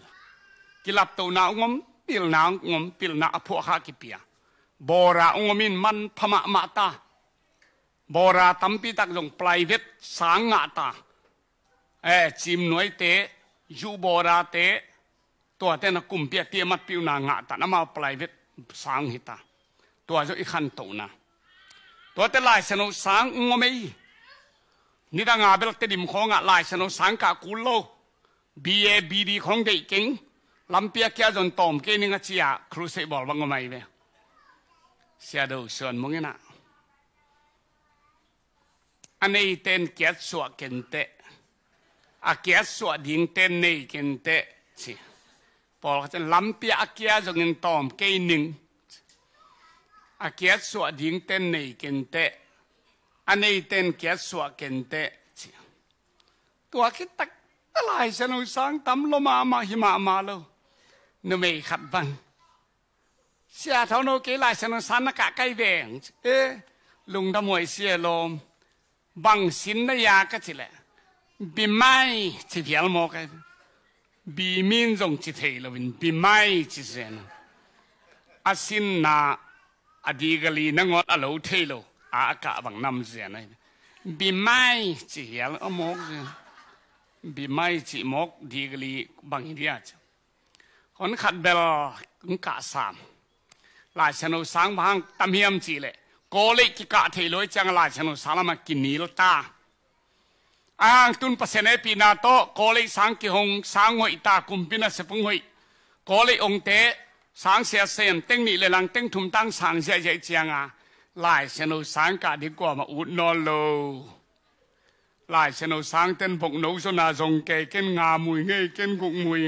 กิลับตัวนาองมปิลนาองมปิลนาอภัวข้ากิเปีย bò ra ông min man phama mạ ta bò ra tắm pi tắc dùng private sáng ngạ ta ê chim nói tế dù bò ra tế ตัวเต้นกุมเปียเตียมัดปิวนางะตันมาปลายเวทสางหิตาตัวจะอีขันตุนะตัวเต้ลายสนุสางงไม่นี่ต่างาเบลเตดิมของอะลายสนุสางกะกุลโลบีเอบีดีของเด็กเก่งลำเปียเกียจนตอมเกนิงอาเจียครูเซบอลวังไม่เว้เสียดูส่วนมึงนะอันนี้เต้นเกียรติสวกินเตะอเกียรติสวดิงเต้นนี่กินเตะพอเขาจะลำปีอเกียรติงินตอมกี่หนึ่งอเกียรติสวดิงเต้นนี่กินเตะอันนี้เต้นเกียรติสวกินเตะสิตัวคิดตักอะไรเสนอสร้างตำลมามาหิมามาลยนุ่ม่ขัดบัง xe tháo nô kế lại xe nó sắn nó cả cây về ê lùng đã mồi xe lô bằng xin nó ya cái gì lẽ bị mai chỉ phải là cái bị miên dòng chỉ thấy là mình bị mai chỉ xe à xin na à đi cái gì nó ngót à lâu thấy lô à cả bằng năm giờ này bị mai chỉ hiểu là một bị mai chỉ một đi cái gì bằng gì à chứ còn khát bèo cũng cả sàm là chân nó sáng bằng tâm hiểm chỉ lệ cô lệ cái cả thầy lối chẳng là chân nó sáng làm kinh níl ta ang tun pasene pina to kole sang ki hong sang hoi ta kumpina se pung cô kole ông te sáng xe xe em tiếng nị lê lăng tiếng thùng tăng sáng xe dạy chiang à lại xe nấu sáng cả đi qua mà út nó lô lại xe nấu sáng tên bụng nấu cho nà dòng kề kên ngà mùi ngây kên gục mùi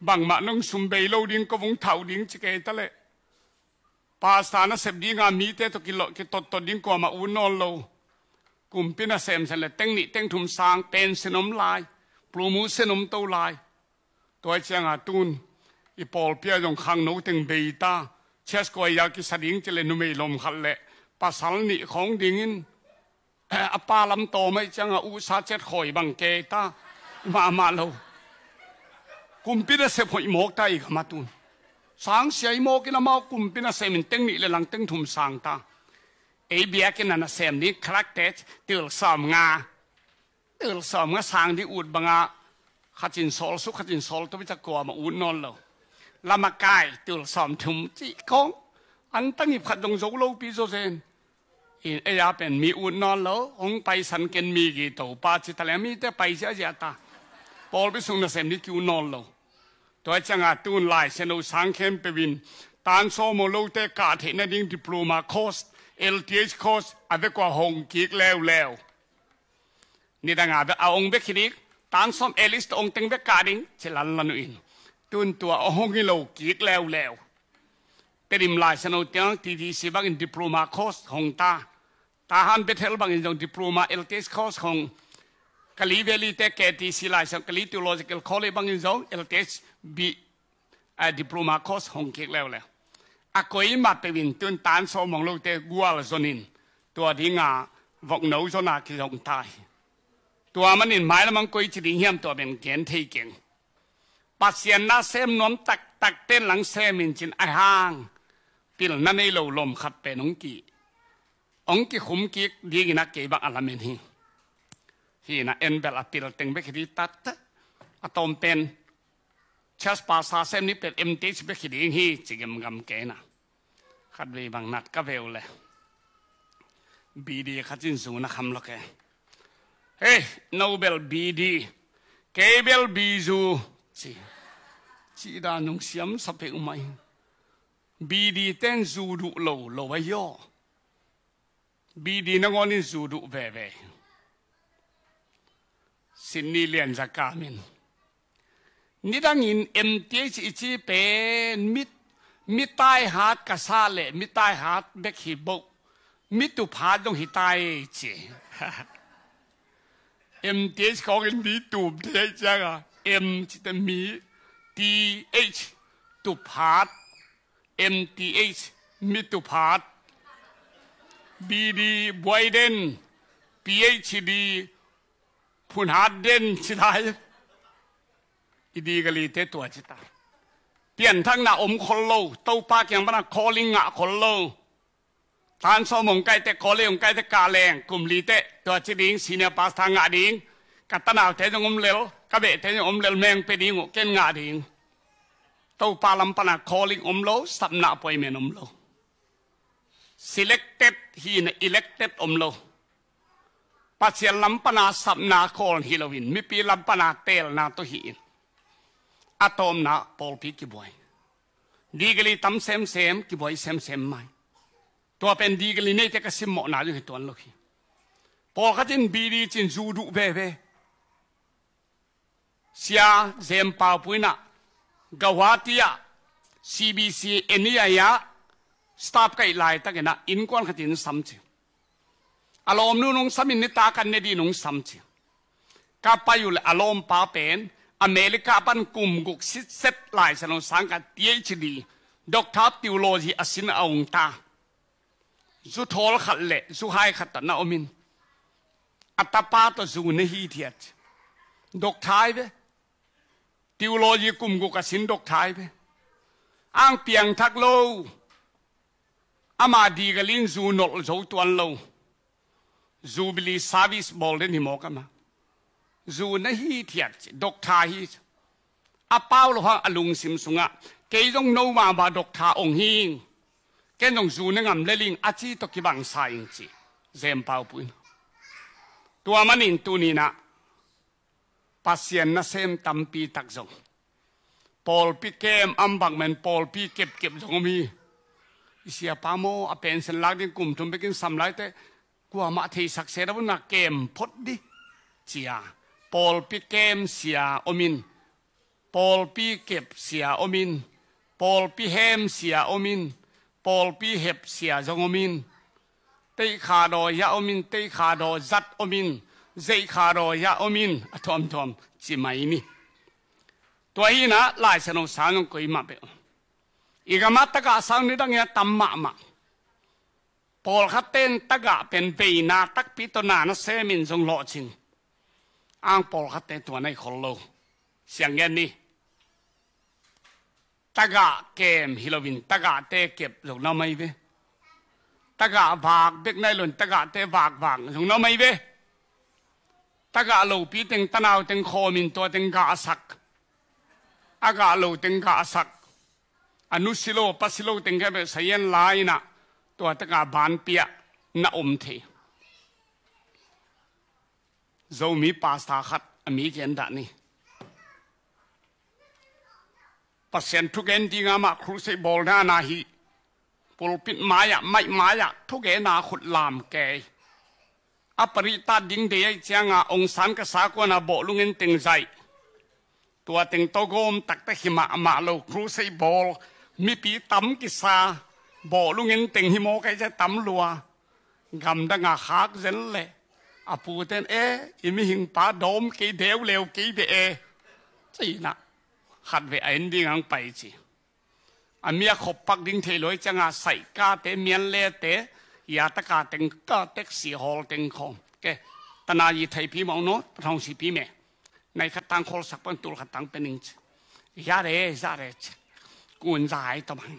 bằng mạ nông sùm bầy lâu điên có vũng thảo điên chứ kề ta lệ ปาสถานเสบดีงามีเตตกิโลกิตตดิ้งกวมาอุนนโลกลุ่มพินาเสมเสลเต็งนิเต็งทุมสางเต็นสนมลายปลูมูสนมโตลายตัวเชียงอาตุนอีปอลเปียยงขังนูถึงเบตาเชสกวยยากิสดิงเจเลนุเมลมขัดเลปาสันนิของดิ้งินอาปาลำโตไม่เชียงอาอุซาเจ็ดข่อยบังเกตามามาโลกลุ่มพินาเสพหอยหมกไตกมาตุนสังเสียโมกินมาคุมปินะเซมินเต็งนี่เลยหลังเต็งถุมสังตาเอเบียกินันเซมนี่คลักเตจติลสอมงาเติลสอมงาสังที่อุดบังอาขจินโซลสุขจินโซลตัวพิจกัวมาอุดนอนเลยลำมากายติลสอมถุมจีคงอันตั้งหิบขัดดงโซโลปีโซเซนอินเอยาเป็นมีอุดนอนเลยองไปสันเกนมีกี่ตัวปาจิตะเลมีแต่ไปเสียเจีตาพอลไปสุนเซมนี่คิวนอนเลยตัวจังอาตูนลายเซนอสังเข็มไปวินตานโซโมลเตกาเทนดิ่งดิปลูมาคอสเอลทีเอชคอสอาเะกว่าหงกิกแล้วแล้วนี่ต่างอากเอาองเบคินิกตานโซมเอลิสต์องเต็งเบกาดิ่งเชลันลันอินตุนตัวอหงกิโลกิกแล้วแล้วเต็ดิมลายเซนอเตียงทีดีซีบังดิปลูมาคอสหงตาตาหันเบเทลบังดิปลูมาเอลทีเอชคอสหงกะลีเวลีเตเกตีิีลายเซนกะลีติโลจิคอลคอลเลบังอินซองเอลทีเอชบีเอ่ดิปลอมาคอสฮงเกลแล้วแหละวอะก็ยิ่งมาเป็นตันตานโซมองลูกเตะกัวลจนิน ตัวที่งาวกนู้จนาคือของตายตัวมันนินหมายแล้วมันก็จะดีเยี่ยมตัวเป็นเกณฑ์ที่เก่งปัสเซียนน่าเซมน้อมตักตักเต้นหลังเซมินจินไอฮางปิลนั่นในโลลมขัดเป็นองกีองกีขุมกีดีกินักเก็บอัลเมนฮีฮีน่ะเอ็นเบลอปิลเต็งเบคดีตัดอะตอมเป็น trespassar sem ni pet em te spe khi ding hi chigem gam ke na khat ve bang nat ka veu le bd khatin su na kham loke he nobel bd kebel bizu chi chi da nung siam sa pe umai bd ten zu du lo lo wa yo bd na ngon ni zu du ve ve sin ni lian zakamin min นี่ดังอินเอ็มทีอิจิเป็นมิดมิดตายหาดกษัตริย์มิดตายหาดเบกฮิบุกมิดตุพาดงหิตายจจเอ็มทีของอินมิดตุบเทจังอ่ะเอ็มจิตมิดทีเอชตุพาดเอ็มทีเอชมิดตุพาดบีดีบวยเดนพีเอชดีพุนหาดเดนชิดายอีดีกะลีเตตัวจิตาเปลี่ยนทั้งหน้าอมคนโลเต้าปากยังบ้านคอลิงะคนโลท่านสมองไกลเตะคอลิงไกลเตะกาแรงกลุ่มลีเตตัวจิตดิงสีเนปัสทางอดิงกัตนาเทนงอมเลวกะเบเทนงอมเลวแมงเปดิงกเกงอาดิงเต้าปาลัมปนาคอลิงอมโลสับหน้าพอยเมนอมโล selected หินอิเล็กเต็ดอมโลพัจเจลัมปนาสับนาคอลฮิโลวินมีปีลัมปนาเตลนาตุหิน atom na Paul pi ki boy digli tam sem sem ki boy sem sem mai to pen digli nei te ka sim mo na ju ton lo ki Paul ka tin bi di chin zu du ve ve sia zem pa puina gawatia cbc enia ya stop kai lai ta na in kon khatin sam chi alom nu nong samin ni ta kan ne di nong sam chi ka payul alom pa pen อเมริกาปันกลุ่มกุกซิเซ็ตหลายสนองสังกัดเตี้ยชดีดอกทับติวโลจีอสินเอาองตาสุทอลขัดเละสุไฮขัดตนาอมินอัตปาตสูนฮีเทียดดอกท้ายเวติวโลจีกลุ่มกุกสินดอกท้ายเวอ้างเปียงทักโลอามาดีกลินซูนอลโจตวนโล Jubilee Service Board ni mo kama. ดูนะฮีเทียดดกทาฮีอาเป้าหรือว่าลุงซิมสุงอ่ะเกยงโนมาบาดอกทาองฮิงเกยงดูนะงามเลลิงอาจีตกีบังสายจีเซมเป้าปุ่นตัวมันอินตุนีนะภาซียนนเซมตัมปีตักจงพอลพีเกมอัมบังแมนพอลพีเก็บเก็บจงมีเสียพามอ่ะเป็นสัญลักษณ์ใกลุ่มทุนไปกินสัำไรแต่กว่ามาที่สักเซรับนักเกมพอดดิจีอาปอลพิเกมเสียอมินปอลพิเก็บเสียอมินปอลพิเฮมเสียอมินปอลพิเห็บเสียจงอมินเตขาดอยาอมินเตขาดอจัดอมิน เจขาดอยาอมินอทอมทอมจิไม่นี่ตัวนี้นะหลายสนุสานกุยมาเปอีกมาตกะสังนิดังเงตัมมหมาปอลขัดเต้นตะกะเป็นปีนาตักพิตนานเซมินจงหล่อจริงอ่างปอลขัดเตตัวในคนโลเสียงเงินนี่ตะกะเกมฮิโลวินตะกะเตเก็บลงน้ำไม่เวตะกะบากเด็กในหล่นตะกะเตบากบากลงน้ำไม่เวตะกะหลูปีเต็งตะนาวเต็งโคมินตัวเต็งกาสักอากาหลูเต็งกาสักอนุสิโลปัสิโลเต็งแค่ปบนเสียนลายนะตัวตะกะบานเปียนะอมเทเจ้ามีปาสตาขัดมีเกณฑ์ดันนี่ปัศเสนทุกเกณฑ์ที่งามครูเสบอลนานาฮีปุลปิดมายะไม่มายะทุกเกณฑ์นาขุดลามแกอัปริตาดิงเดียเจ้างาองสันกษตากวนาบอลุงเงินติงใจตัวติงโตโกมตักตะหิมะมาโลครูเสบอลมีปีตั้มกิสาบอลุงเงินติงหิโมกัยจะตั้มลัวกำดังอาคากเจนเลอาปูเตนเออิมิหิงปาดมกีเดวเลวกีเบเอสีนะขัดเวไอ็นดิ้งไปสิอามีขบปักดิ้งเทลอยจังอาใส่กาเตเมียนเลเตยาตะกาเต็งกาเต็กสีฮอลเต็งคอมแกตนายีไทยพีมองโนทองสีพีเมในขัดตังคอสักปันตุลขัดตังเป็นหนึ่งจียาเรจาเรจกุนใจตบัง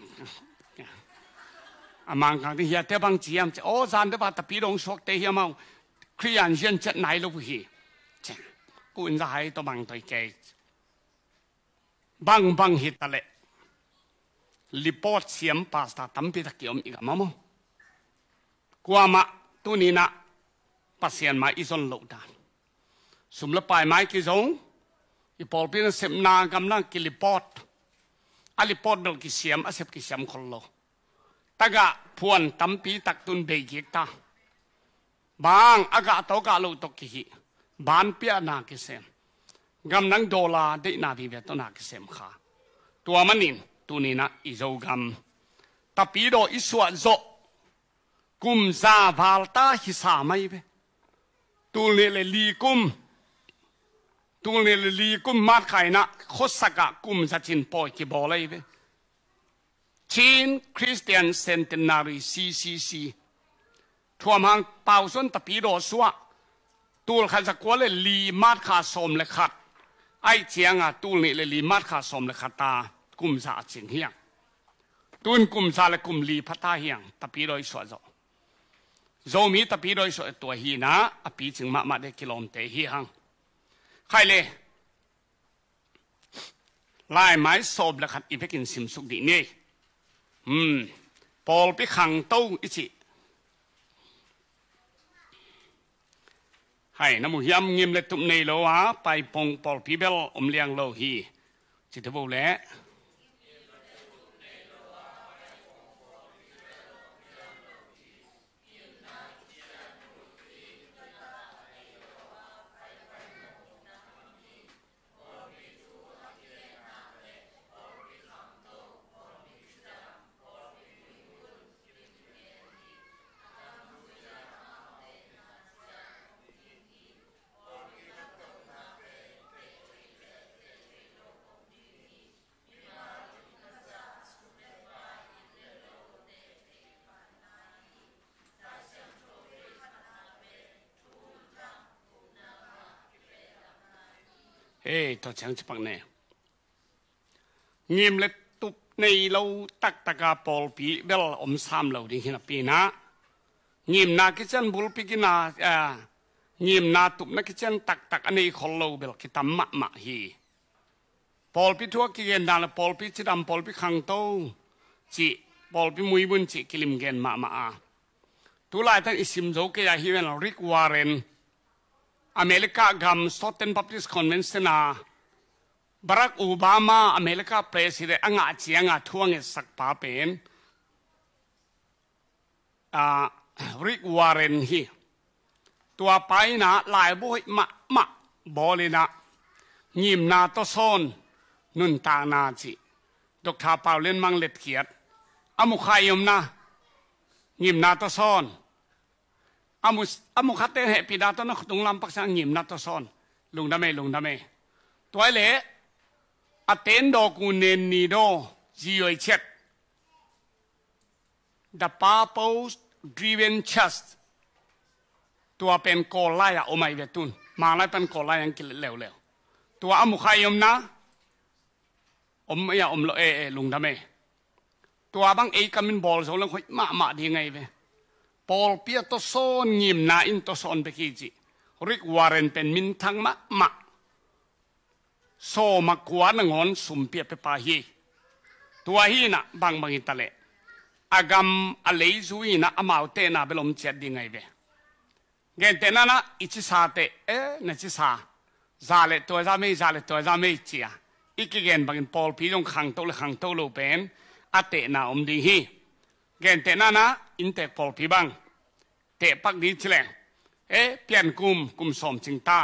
อามังกันที่เฮียเตบังจียมจีโอ้จานเดบัตตพีรงโชกเตเฮียมอง khi Krian dân chất này lúc hì. Cũng ra hai tôi bằng tôi kê. Bằng bằng hít ta lệ. Lipot siam pasta tampi ta kiom iga mamo. Qua mạ tu ni na. Pasien mà izon lộ đàn. Sùm lập bài mai kì giống. Ipol pin sem na gam na ki lipot. A lipot bel ki siam a sep ki siam kollo. Taga puan tampi tak tun bejik ta. Ta. บางอากาศตกาลุตกิีิบานเปียนากิเซมกำนังโดลาได้นาบีเวตนากิเซมค่ะตัวมันนินตัวนี้นะอิโซกรรมตปีโดอิสวะโจกุมซาวาลตาฮิสามัยเปตัวนี้เลยลีกุมตัวนี้เลยลีกุมมาขายนะคสกะกุมจัจินปอยกิบอเลยเปจีนคริสเตียนเซนเินารีซีซีซีท่วมหางเป่าส้นตะปีโดสวัวตูลขันสกัวเลยลีมาดขาสมเลยขัดไอเจียงอ่ะตูลนี่เลยลีมาดขาสมเลยขัดตากุมสาเสียงเฮียงตูนกุมสาเลยกุมลีพัตตาเฮียงตะปีโดยสวดจโจมีตะปีโดยสวะตัวฮีนะอภีจึงมามาได้กิโลเมตรเฮียงใครเลย ลายไม้สมเลยขัดอีเพกินสิมสุกดีนี่อืมปอลไปขังเต้าอิจิให้น้ำมูยำเงียมเล็ดทุ่มในโลหะไปพงปอลพิเบลอมเลียงโลหีจิตบุเล Ê, tao chẳng chấp bằng nè. Nghiêm lịch tục này lâu tắc tắc à bồn bì bèl ôm xăm lâu đi hình bì nà. Nghiêm nà cái chân bùl bì kì nà, à, nghiêm nà tục nà cái chân tắc tắc anh à, ấy khó lâu bèl kì tắm mạ mạ hì. Bồn bì thuốc kì ghen đàn là bồn bì chì đàm bồn bì khăng tô. Chị, bồn bì mùi bùn chị kì lìm ghen mạ mạ à. Tú lại thằng isim dấu kì à hi vèn là Rick Warren. อเมริกากรรมสโตนพัพติสคอนเวนชันนบารักอูบามาอเมริกาประธานาธิบดีอังกฤษทวงสักพาเป็นริกวาร์เรนฮีตัวไปนะหลายบุ้ยมามาบอลินะยิมนาโตซอนนุนตานาจิดเปาเลนมังเล็ดเขียดอมุขายมนะยิมนาโตซอนอามุสอามุขเตเหปิดาตนตุงลำพักสังยิมนัตซอนลุงดำเมลุงดำเมตัวเลอเทนโดกูเนนีโดจีโอเชตดดับปาโพสดรีเวนชัสตัวเป็นโคลายาโอไมเวตุน มาลายเป็นโคลายังกิเลวเลวตัวอามุขายมนะอมไม่อมลเอเอลุงดำเมตัวบางเอกมินบอลสองเรื่องคุยมามาดีไงเว Paul pia to son ngim na in to son be kiji rik waren pen min thang ma ma so ma kwa na ngon sum pia pe pa hi tua hi na bang bang itale agam alei zui na amau te na belom chet di ngai be gen te na na ichi sa te e na chi sa za le to za me za to za me chi a iki gen bang in paul pi jong khang to le khang to lo pen ate na om di hi เกณฑ์เตนานะอินเตปอลพี่บังเตปักดีเฉลงเอลี่ยนกลุ่มกลุ่มสมจิงตา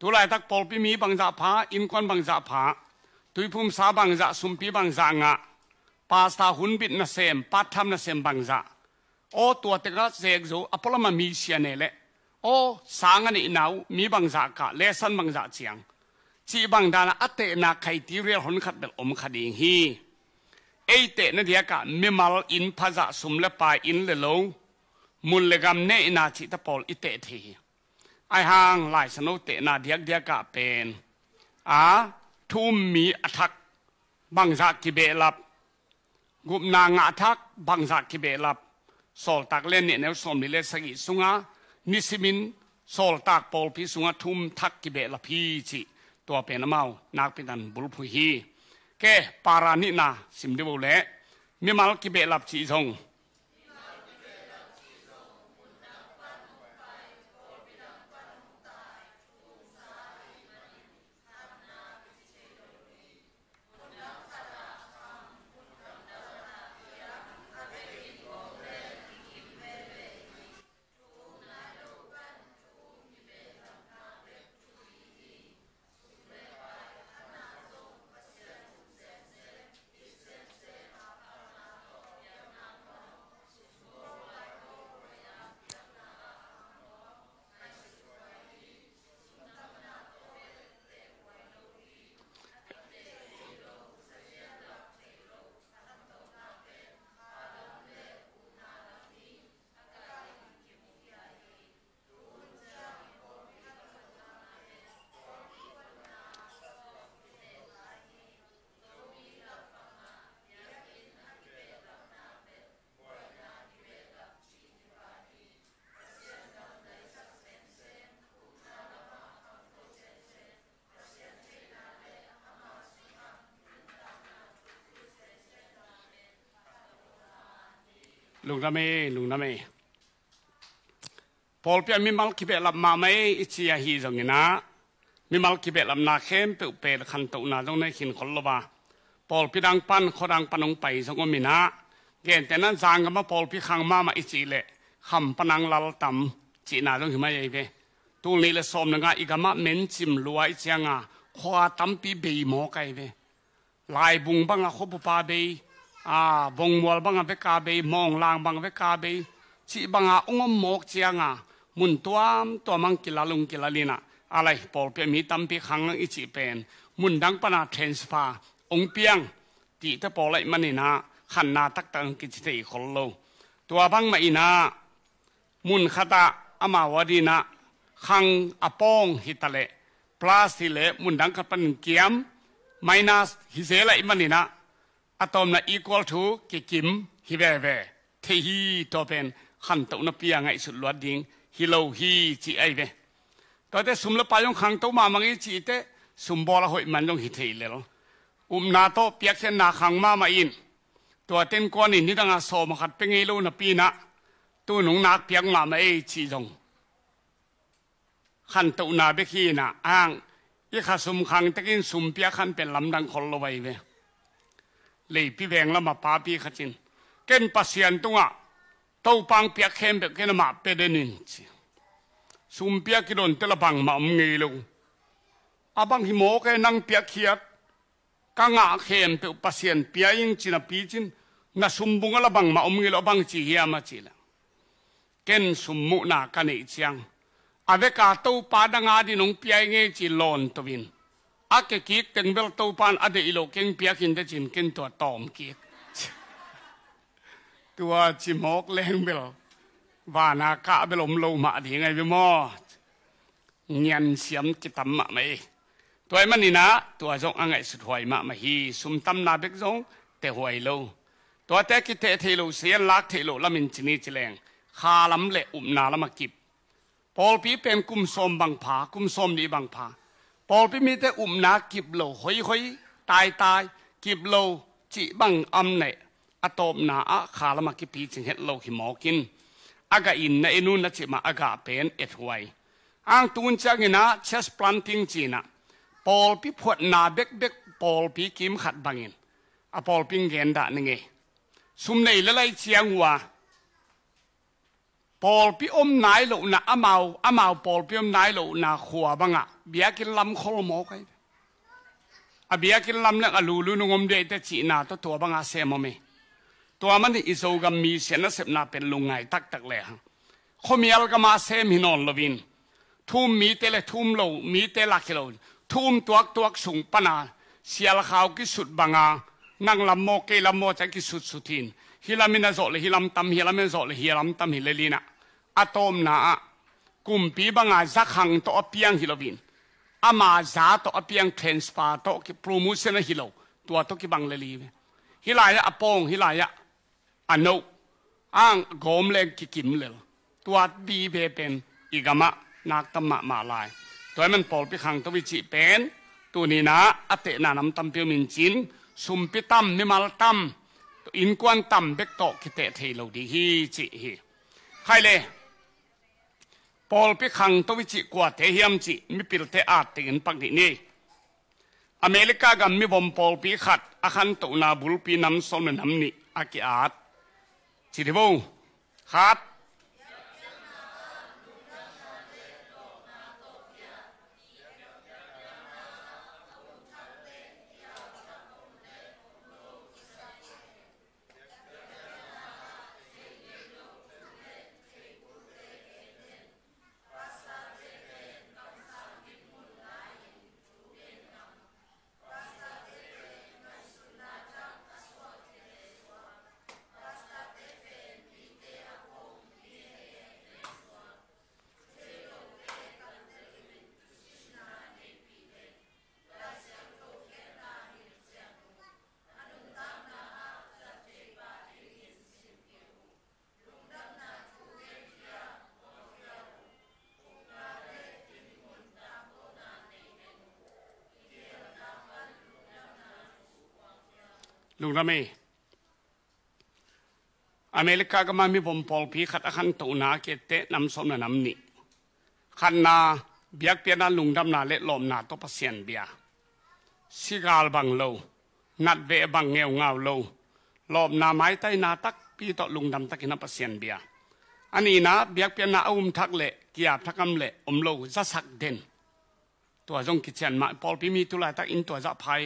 ทุลายทักปอลพีมีบังจะพาอินควันบังจะพาทุยพุ่มสาบังจะสุมพีบังจะงะปาสตาหุนบิดนาเซมปาทำนาเซมบังจะโอตัวเตกัสเซกโซอพอลมามีเชียนเละโอสางันอีนาวมีบังจะกะเลสันบังจะเจียงจีบังดานาอัตเตนาไคตีเรียลหุนขัดเบลอมขัดเองฮีเอเตนเดียกะมิมาลอินพะจะสุมละปายอินเลโลมุลเลกมเนนาจิตปอลอิเตทีไอหางหลายสนุเตนาเดียกเดียกะเป็นอาทุมมีอัทักบังสักกิเบลับกุมนางอัทักบังสักกิเบลับสอลตักเล่นเนี่ยแนวสมนิเลสกิสุงะนิสิมินสอลตักปอลพิสุงะทุมทักกิเบลับพีจิตัวเป็นเมานักเป็นตันบุรุษผู้ฮี ke parani na simde bo le mi mal ki be lap chi jong ลุงนามมลุงนามมพอลพี่มีมัลคิเบลับมาไม่อิจยาฮีจงนะ มีมัลคิเบลับนาเข้มเปิดเปันตุนาตรงี้ขินคนละบาพอลพี่ดังปั้นขดังปันลงไปสงมินะเกณฑ์แต่นั้นสางก็มาพอลพี่ขังมามาอิจิเละคำปนังลาลตำจีนาตรงีิมาใหญ่เปตูนี้ลยสมนงาอีกมะเม็นจิมลัวอิจยงาขวาตำปีเบยหมอไกเปลายบุงบังอาคบปาเบยอาบงมัวบังเวกาเบยมองลางบังเวกาเบยชีบังอาองมอกเจียงอ่ะมุนตัวมตัวมังกิลาลุงกิลาลีน่ะอะไรปอลเปียมีตั้มพีขังอีจีเป็นมุนดังปนาเทนสปาองเปียงตีถ้าปอไรมันนี่นะขันนาตักตังกิจติคนโลตัวบังไม่นะมุนคตาอมาวดีนะขังอปองฮิตาเลปลาสิเลมุนดังกับปนเกียมไมนัสฮิเซไลมันนี่นะอะตอมน่ะอีกอลทูกิกิมฮิเวเวททฮีตัวเป็นขันตุนเปียงไงสุดลวดดิงฮิโลฮีจีไอเวตอนเดสุมลปายองขังตัวมามังอีจีเตสุมบอลหอยมันยงฮิเทเลยลอุมนาโตเปียกเส้นนาขังมามาอิน ตัวเต็นก้อนอินนี่ต่างอาโซมาขัดเป็นไงลูนปีนะตัวหนุ่งนักเปียกมามาเอจีจงขันตุนาเบกีนะอ้างยิ่งขาสุมขังตะกินสุมเปียกขันเป็นลำดังคนละไว้เว lệ bi vẹn là mà ba bị khát chín kem bát xiên tung à tàu bang bia khem bia cái mà bê đến nín chứ sum bia cái đồn tức là bằng mà ông nghe luôn à bằng hiểm cái năng bia khiết cả ngã khem bia bát xiên bia yên chỉ là bia chín ngã sum bung là bằng mà ông nghe lo bằng chỉ hiểm mà chỉ là ken sum mu na cái này chiang, à về cả tàu pa đang ngã đi nông bia nghe chỉ lòn tàu vin าเกกิกกันเบลตูปานอดีโลเกิงเปียกินได้จิงกินตัวตอมกิกตัวจิมอกแรงเบลวานาคาเบลมโลมาดีไงพี่มอเงียนเสียมกิตำมะไหมตัวมันนี่นะตัวจงอังไง สุดหวยมะมาฮีสุมตำนาเบกจงแต่หวยโลตัวแต่กิเตเทโลเสียนลักเทโลละมินจินีจิแรงคาลมเละอุมนาละมากิบพอลพีเป็นกุมสมบางผากุมสมดีบางผาอลี่มีแต่อุ่มนากิบโลหอยหอยตายตายกิบโลจิบังอำเนอตอมนาอะขาลมากิปีจิงเห็ดโลหิมอกินอากาอินในนูนนัจิมาอากาเป็นเอ็ดหวยอ้างตูนจางินะเชสพลันติงจีนะปอลพิพวดนาเบกเบกปอลพิกิมขัดบังงินอะปอลพิงเกนดะนึงเงซุมในละไยเชียงหัวปอลพี่อมนายโลนะอามาอามาปอลพี่อมนายโลนะขัวบังอ่ะเบียกินลำคอลหมอกไปอเบียกินลำเนี่ยอลูลูนุ่งมเดยตจีนาตัวตัวบังอะเซมอมตัวมันที่อิโซกัมมีเสนเสพนาเป็นลุงไงตักตักเลยฮะขมีอัลกมาเซมินอนลวิน ทุ่มมีเตลทุ่มโลมีเตลักโลทุ่มตัวตัวสูงปนาเสียลขาวกิสุดบังอ่ะนั่งลำโมเกลำโมจะกิสุดสุดทินฮิลามินาโซเลยฮิลามตัมฮิลามินาโซเลยฮิลามตัมฮิเลลีนะอะตอมนากุมปีบังอาจักหังตัอเปียงฮิลวินอามาจาตัอเปียงเทรนสปาตัวกิปรโมชั่นฮิโลตัวตัวกิบังเลลีฮิลายะอปองฮิลายะอันโนอ้างโกมเลงกิกิมเลตัวบีเบเป็นอีกามะนักตมะมาลายตัวมันปอลพิขังตัววิจิเป็นตัวนี้นะอัตเตนานำตัมเปียวมินจินสุมพิตัมนิมาลตัมอินกวนตัมเบกโตกิเตเทโลดีฮีจิฮีใครเลยอลพิคังตัววิจิกว่าเทียมจิมิปิลเทอาติงินปักนี่นอเมริกากันมีบอมพอลพิขัดอาคันตุนาบุลปีน้ำส้มน้ำนี่อากิอาตชิทิบูขัดลูงนำไมอเมริกาก็มามีผมพอลพีขัดขันตุนาเกตเตนำสมนำนีขันนาเบียกเปียนาลุงดำนาเล็ลมนาตับเสียนเบียสิกาลบังโลนัดเวบังเงวเงาโลลมนาไม้ใต้นาตักพี่ต่อลุงดำตักินาบเสียนเบียอันนี้นะเบียกเปียนาอุ้มทักเละกียบทักกำเละอมโลจะสักเด่นตัวจงกิจเชนมาพอลพีมีตุลาตักอินตัวจะไัย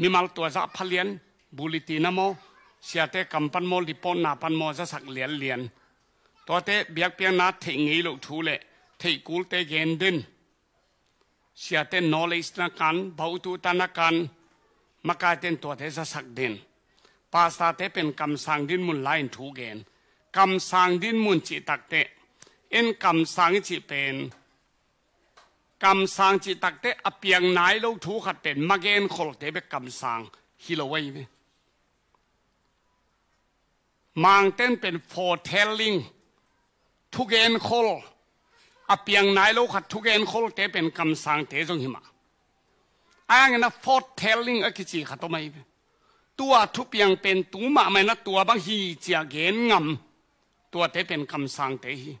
มีมาตัวจะพลเลียนบุริตีนโมเสียเตกัมปันโมลิปนนาปันโมจะสักเลียนเลียนตัวเตเบียกเปียงนาถิงอีลูกทูเลถิงกูเตเกนดินเสียเตนอเลสนักันบ่าวตูตานักันมากาเตนตัวเตจะสักเดินปาตาเตเป็นคำสังดินมุนไลน์ทูเกนคำสังดินมุนจิตักเตเอ็นคำสังจิเป็นกำสังจิตักเตอเปียงไหนลูกทูขัดเต็นมาเกนขลเตไปกำสังฮิโลไว้มมังเต้นเป็น foretelling ทุกเกนคลอเปียงไหนลูกขัดทุกเกนคลเตเป็นกำสังเตจงหิมะอ้างนะ foretelling อะกิจิขัดตัวไมตัวทุกเปียงเป็นตูมาไม่นะตัวบางฮีเจียเกนงำตัวเตเป็นกำสังเตฮี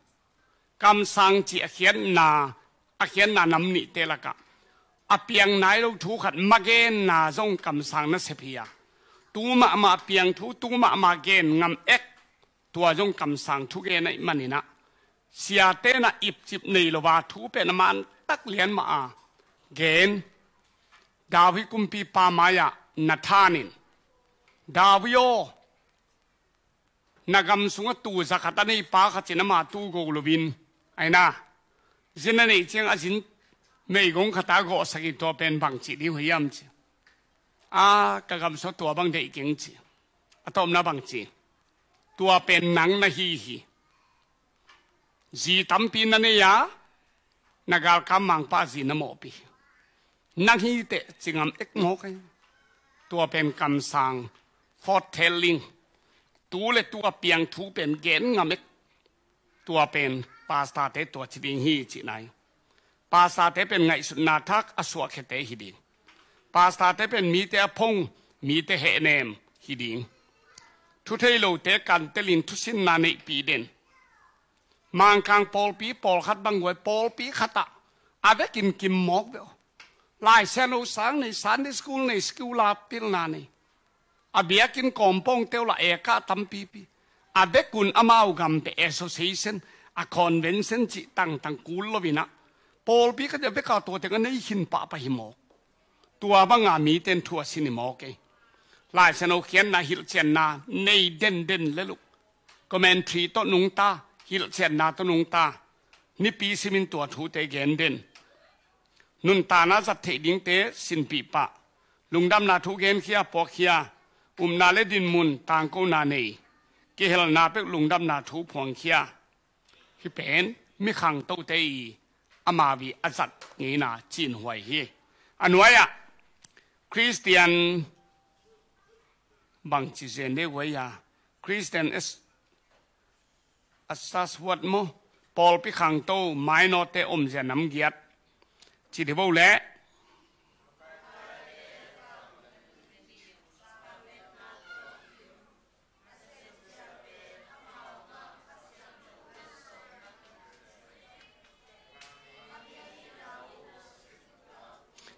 กำสังจิเขียนนาอาเขียนนานำนี่เตลกะอาเปียงไหนเราทูขัดมาเกนนาจงกำสังนัสเพียตูมามาเปียงทูตูมามาเกนงำเอ็กตัวจงกำสังทุกเกนในมันนี่นะเสียเตนะอิบจิบนี่ลว่าทูเป็นมันตักเลียนมาเกนดาวิกุมพีปามายะนาธานินดาวิโอนักกำสุงตูสักตันีปาขจินมาตูโกลวินไอ้นะา现在呢，像阿先内讲较打五十个大便房治疗危险者，啊，刚刚说大房就已经治，啊，都唔那房治，大便人那稀稀，是当兵那呢呀，那个干忙把事那毛病，那稀的正暗一毛个，大便感伤，hoteling，拄了大便土便眼暗一，大便。ปาสตาเตตัวာ်ချင်ีီချนနိုင်ပါเป็นไงสุนาทักอสวกเเตหิดิงปาสตาเตเป็นมีแต่พงมีแต่เหเนมหิดิงทุเทโลเตกันเตลินทุสินนานิปีเด่นมังคังปอลปีปอลขัดบังไว้ปอลปีขตะอาเวกินกิมมอกเวลลายเซนโุสังในสันในสกูลในสกูลาปิลนานีอาเบียกินกอมปองเตวละเอกาตัมปีปีอาเวกุนอมาอุกัมเตเอสโซเซชันอคอนเวนเซนจิตังตังกูลลวินะโปลปีก็จะไปก่าตัวแต่ก็ในหินปะไปหิมอกตัวบางามีเต็นทัวสินิมอกเองลายเสนเขียนนาฮิลเซนนาในเด่นเด่นเลยลูกคอมเมนทรีต้นนุงตาฮิลเซนนาต้นนุงตานี่ปีสิมินตัวทูเตเกนเด่นนุนตานาสัตเทดิงเตสินปีปะลุงดำนาทูเกนเขียปอกเขีย อุมนาเลดินมุนต่างกูนาเนกเฮลนาเป็กลุงดำนาทูพวงเขีย khi bên mi khang tàu tây ama vi azat nghe na chín hoài hi anh nói à Christian bằng chỉ riêng đấy vậy à Christian is asas vật mo Paul bị khang tàu mai nó te om già nắm giật chỉ để bao lẽ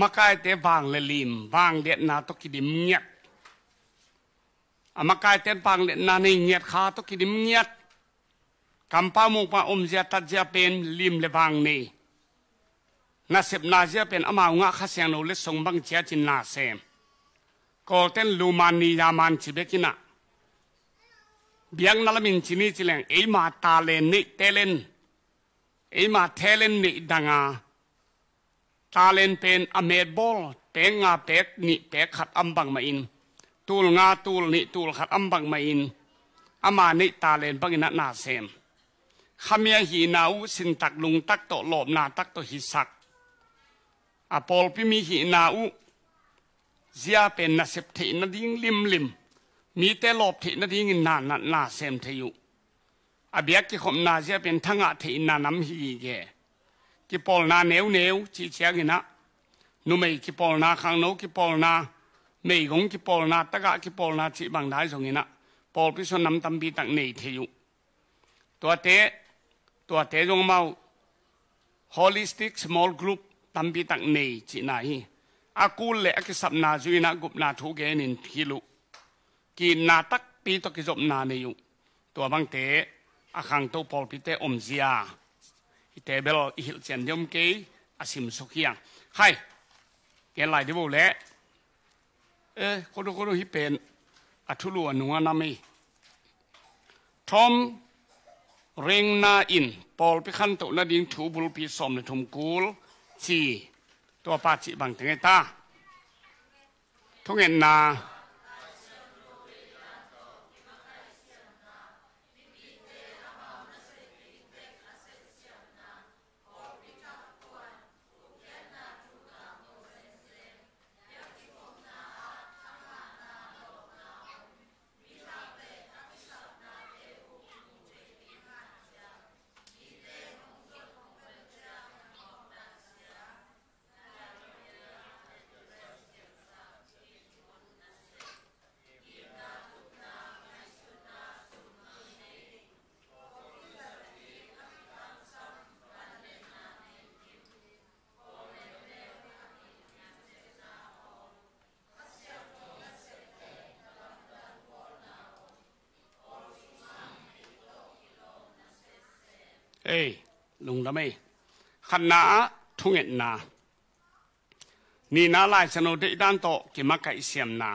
มาไกเตบางเลลิมบางเด็ดนาตกิดิมเงียดมาไกเตบางเด็ดนาในเงียดขาตกิดิมเงียดกำป้ามุกมาอมเจตัดเจเป็นลิมเลบางนี่นาเสบนาเจเป็นอมางะข้าเสียงโนเลส่งบังเจียจินนาเซมก็เต้นลูมานียามันจิเบกินะเบียงนัลมินจินีจิเลงเอมาตาเลนนิเตเลนเอมาเทเลนนิดังอาตาเลนเป็นอเมดบอลเป็งงาเป็กนี่เป็กขัดอัมบังมาอินตูลงาตูลนี่ตูลขัดอัมบังมาอินอามานี่ตาเลนบังอินนาเซมขมียหีนาอสินตักลุงตักโตหลบนาตักโตหิสักอปอลพิมีหีนาอเสียเป็นนาเสพเทนดิ้งลิมลิมมีแต่หลบเทนดิ้งนานนาเซมเทยุอเบียกิขมนาเสียเป็นทั้งอาเินาน้ำหีแก ki pol na neu chỉ chi cái ina nu mei ki pol na khang no ki pol na mei gong ki pol na ta ga ki pol na chỉ bằng bang dai cái ina pol pi số năm tâm bi tặng nei the yu to te to te jong mau holistic small group tâm bi tặng nei chỉ na hi akul lẽ cái sập na duy ina gup na thu ge nin khi lu ki na tắc pi to cái jop na ne yu to bang te akhang to pol pi te om zia อีเทเบลอิฮิลเซนยมเกยอาซิมสุขียงใครแกนไหลที่บุเละเออคนคนฮิเป็นอัทุลวนัวนามีทอมเริงนาอินปอลพิคันตุนาดิงถูบุลปีสมในทุมกูลสีตัวปาจิบังเทงตาทุกเงินนาเอ้ยลุงทำไมขันนาทุงเง็นนานี่นาลายสนุดด้านโตกิมักไกเสียมนา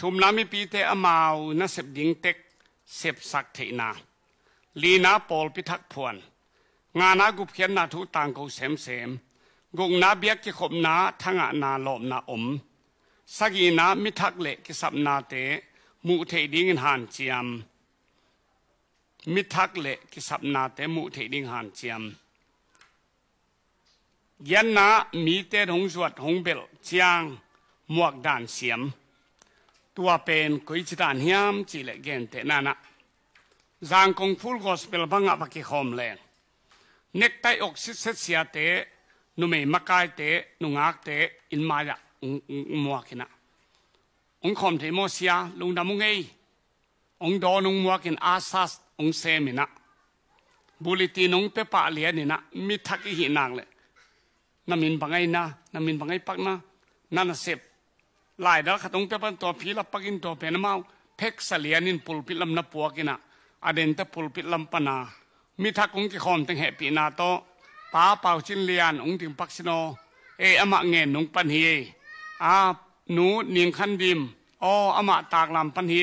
ทุมนาไม่ปีเตอมาวนาเสบดิงเต็กเสบสักเทนา ลีนาปอลพิทักพวน งานากุเพียนนาทุต่างกูเสมเสมกงนาเบียกกิขมนาทังอานาหลอมนาอมสกีนา มิทักเล็กิสับนาเตมูเทดิงหันเจียมมิทักเลกิสับนาเตมุเทดิงหันเจียมยันนามีเตหงสวดหงเบลเจียงมวกด่านเสียมตัวเป็นกุยจิตานเฮียมจิเลเกนเตนานะจางกงฟูลกอสเปลบังอับกิคอมแรงเน็กไตออกซิเซเซียเตนุเมมักายเตนุงักเตอินมายะมวกินะ องคอมเทมเสียลุงดามุงเอองดอนุงมวกินอาซัสองเซมินะบุลิตีนงเปปะเลียนี่นะมิทักอีหินางเลยนามินบังไงนะนามินบังไงปักนะนั่นเสพหลายดอกขตงเปปันตัวผีลับปักินตัวเป็นมาเพ็กเสลียนินปุลพิลำนับปัวกินะอเดนตะปุลพิลำปนามิทักองกิคอมตั้งแหปีนาโตป้าเป่าชินเลียนองถึงปักชิโนเออมะเงนนงปันเฮอาหนูเนียงขันดิมอ้ออมะตากลำปันเฮ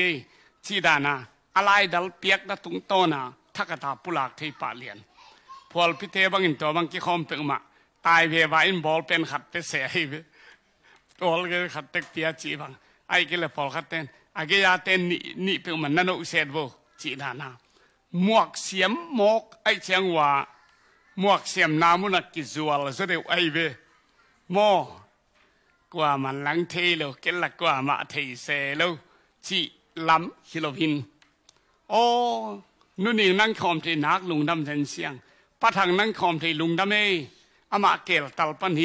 ชีดานาอะไรดัลเปียกนะตุงโตนะทักตาปุลากที่ป่าเลียนพอลพิเทบังอินตัวบังกี้คอมเป็งมาตายเวบาอินบอลเป็นขัดเปเสียให้ตัวเกขัดเตกเปียจีบังไอ้กิเลพอลขัดเต้นไอ้กิยาเต้นนี่นี่เป็งมันนั่นอุเซดโวจีนานาหมวกเสียมหมกไอ้เชียงว่าหมวกเสียมนามุนักกิจวัลสุดเดียวไอ้เวโมกว่ามันลังเทโลเกลักกว่ามาเทเซโลจีลำฮิโลวินโอ้นุนีนั่งคอมที่นักลุงดำเซนเซียงปะทังนั่งคอมที่ลุงดำเออามาเกลตัลปันเฮ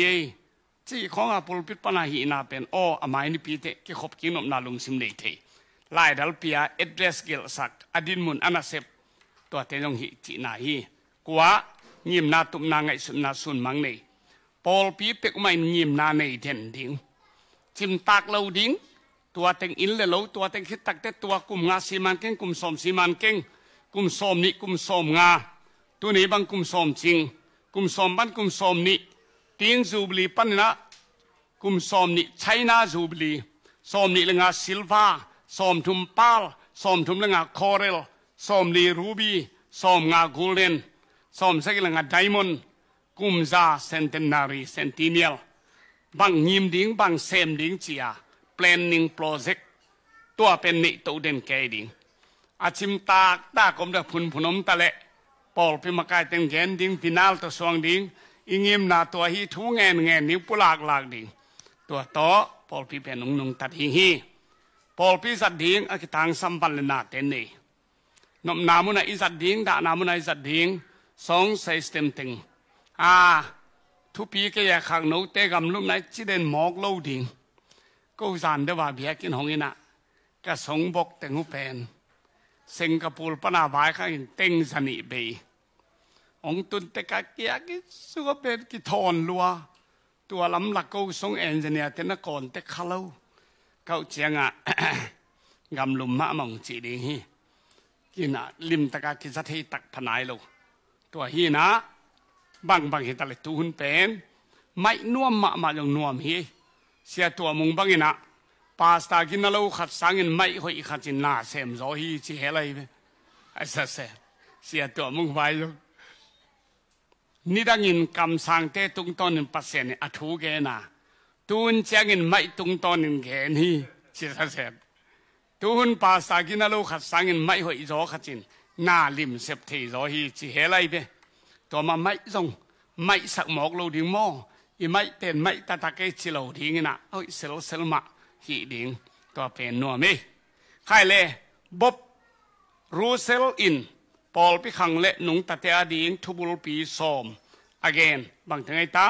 จีของอาปุลปิดปนาหีนาเป็นโออามาอินพีเตกีขบกินอมนาลุงซิมเนทีลายดัลเปียเอ็ดเรสเกลสัก อดินมุนอนาเซป ตัวเตยงหีจีนาฮีกว่ายิมนาตุมนางไอสุนนาสุนมังเนปอลปีเป็กไม่ยิมนาเนยเด่นดิ้งจิมตากเลวดิ้งตัวเต็งอินเลลตัวเต็งคิดตักเตตัวกลุ่มงาสีมันเก่งกลุ่มสมสีมันเก่งกลุ่มสมนี่กลุ่มสมงาตัวนี้บางกลุ่มสมจริงกลุ่มสมบ้านกลุ่มสมนี่ตีนจูบลีปั้นนะกลุ่มสมนี่ใช้นาจูบลีสมนี่เลงาซิลฟาสมทุมปาลสมทุมเลงาคอเรลสมลีรูบีสมงากูเลนสมสักเลงาไดมอนกลุ่มซาเซนเทนนารีเซนติเมียลบางยิมดิ้งบางเซมดิ้งเจีย planning project ตัวเป็นนิตเดนแกดิงอาชิมตาตากมดพุนพนมตะเละปอลพิมกายเต็งแกนดิงพินาลตะสวงดิงอิงิมนาตัวฮีทุงแงนแงนนิ้วปุลากลากดิงตัวโตปอลพิเป็นนงนงตัดหิฮีปอลพิสัดดิงอากิทางสัมปันเลนาเตนีนนมนามุนาอิสัดดิงดานามุนาอิสัดดิงสองเซสเต็มติงอาทุปีก็อยากขังนูเตกำลุ่มไนจีเดนหมอกเล่าดิงกูสานเดว่าเบียกินห้องนะก็สงบกแตงหูแผนสิงคโปร์ปนาบายข้าเต็งสนิบีองตุนตะกากยากิสุกเป็นกิทอนลัวตัวลำลักกูสงเอ็นเนียเทนกอนเตคาลูเขาเชียงอ่ะกำลุมมะมองจีดีฮีกินอ่ะลิมตะกากกิสัตย์ตักพนายลูกตัวฮีนะบังบังเหตุอะไรตูนเป็นไม่นัวมมะมาลงนัวมี xe tua mông băng ina pasta gin na lo khat sang in mai hoi khat chin na sem zo hi chi he lai be ai sa se xe tua mông vai lo ni dang in kam sang te tung ton in pasen a thu ge na tun chang in mai tung ton in ge ni chi sa se tun pasta gin na lo khat sang in mai hoi zo khat chin na lim sep thi zo hi chi he lai be to ma mai zong mai sak mok lo ding mo ่งไม่เต็นไม่ตาตาเกจิโลดิ้งนะเอยเสลเสลมาฮีดิ้งัวเป็นนัวมีใครเลยบบรูเซลอินพอลพิคังเละหนุงตาเตอดิ้งทุบุลปีสอมอก g อ i นบางทีไงไตา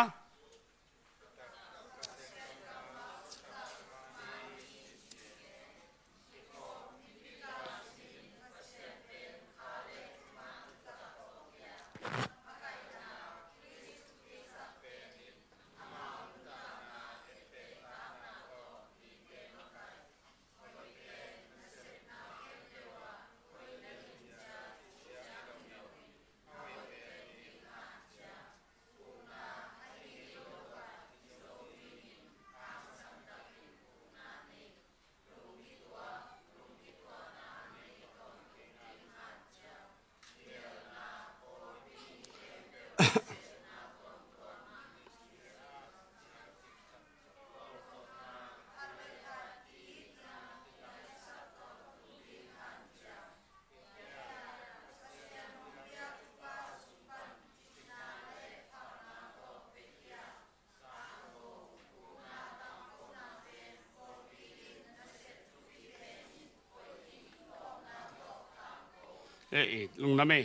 ê lung nam mê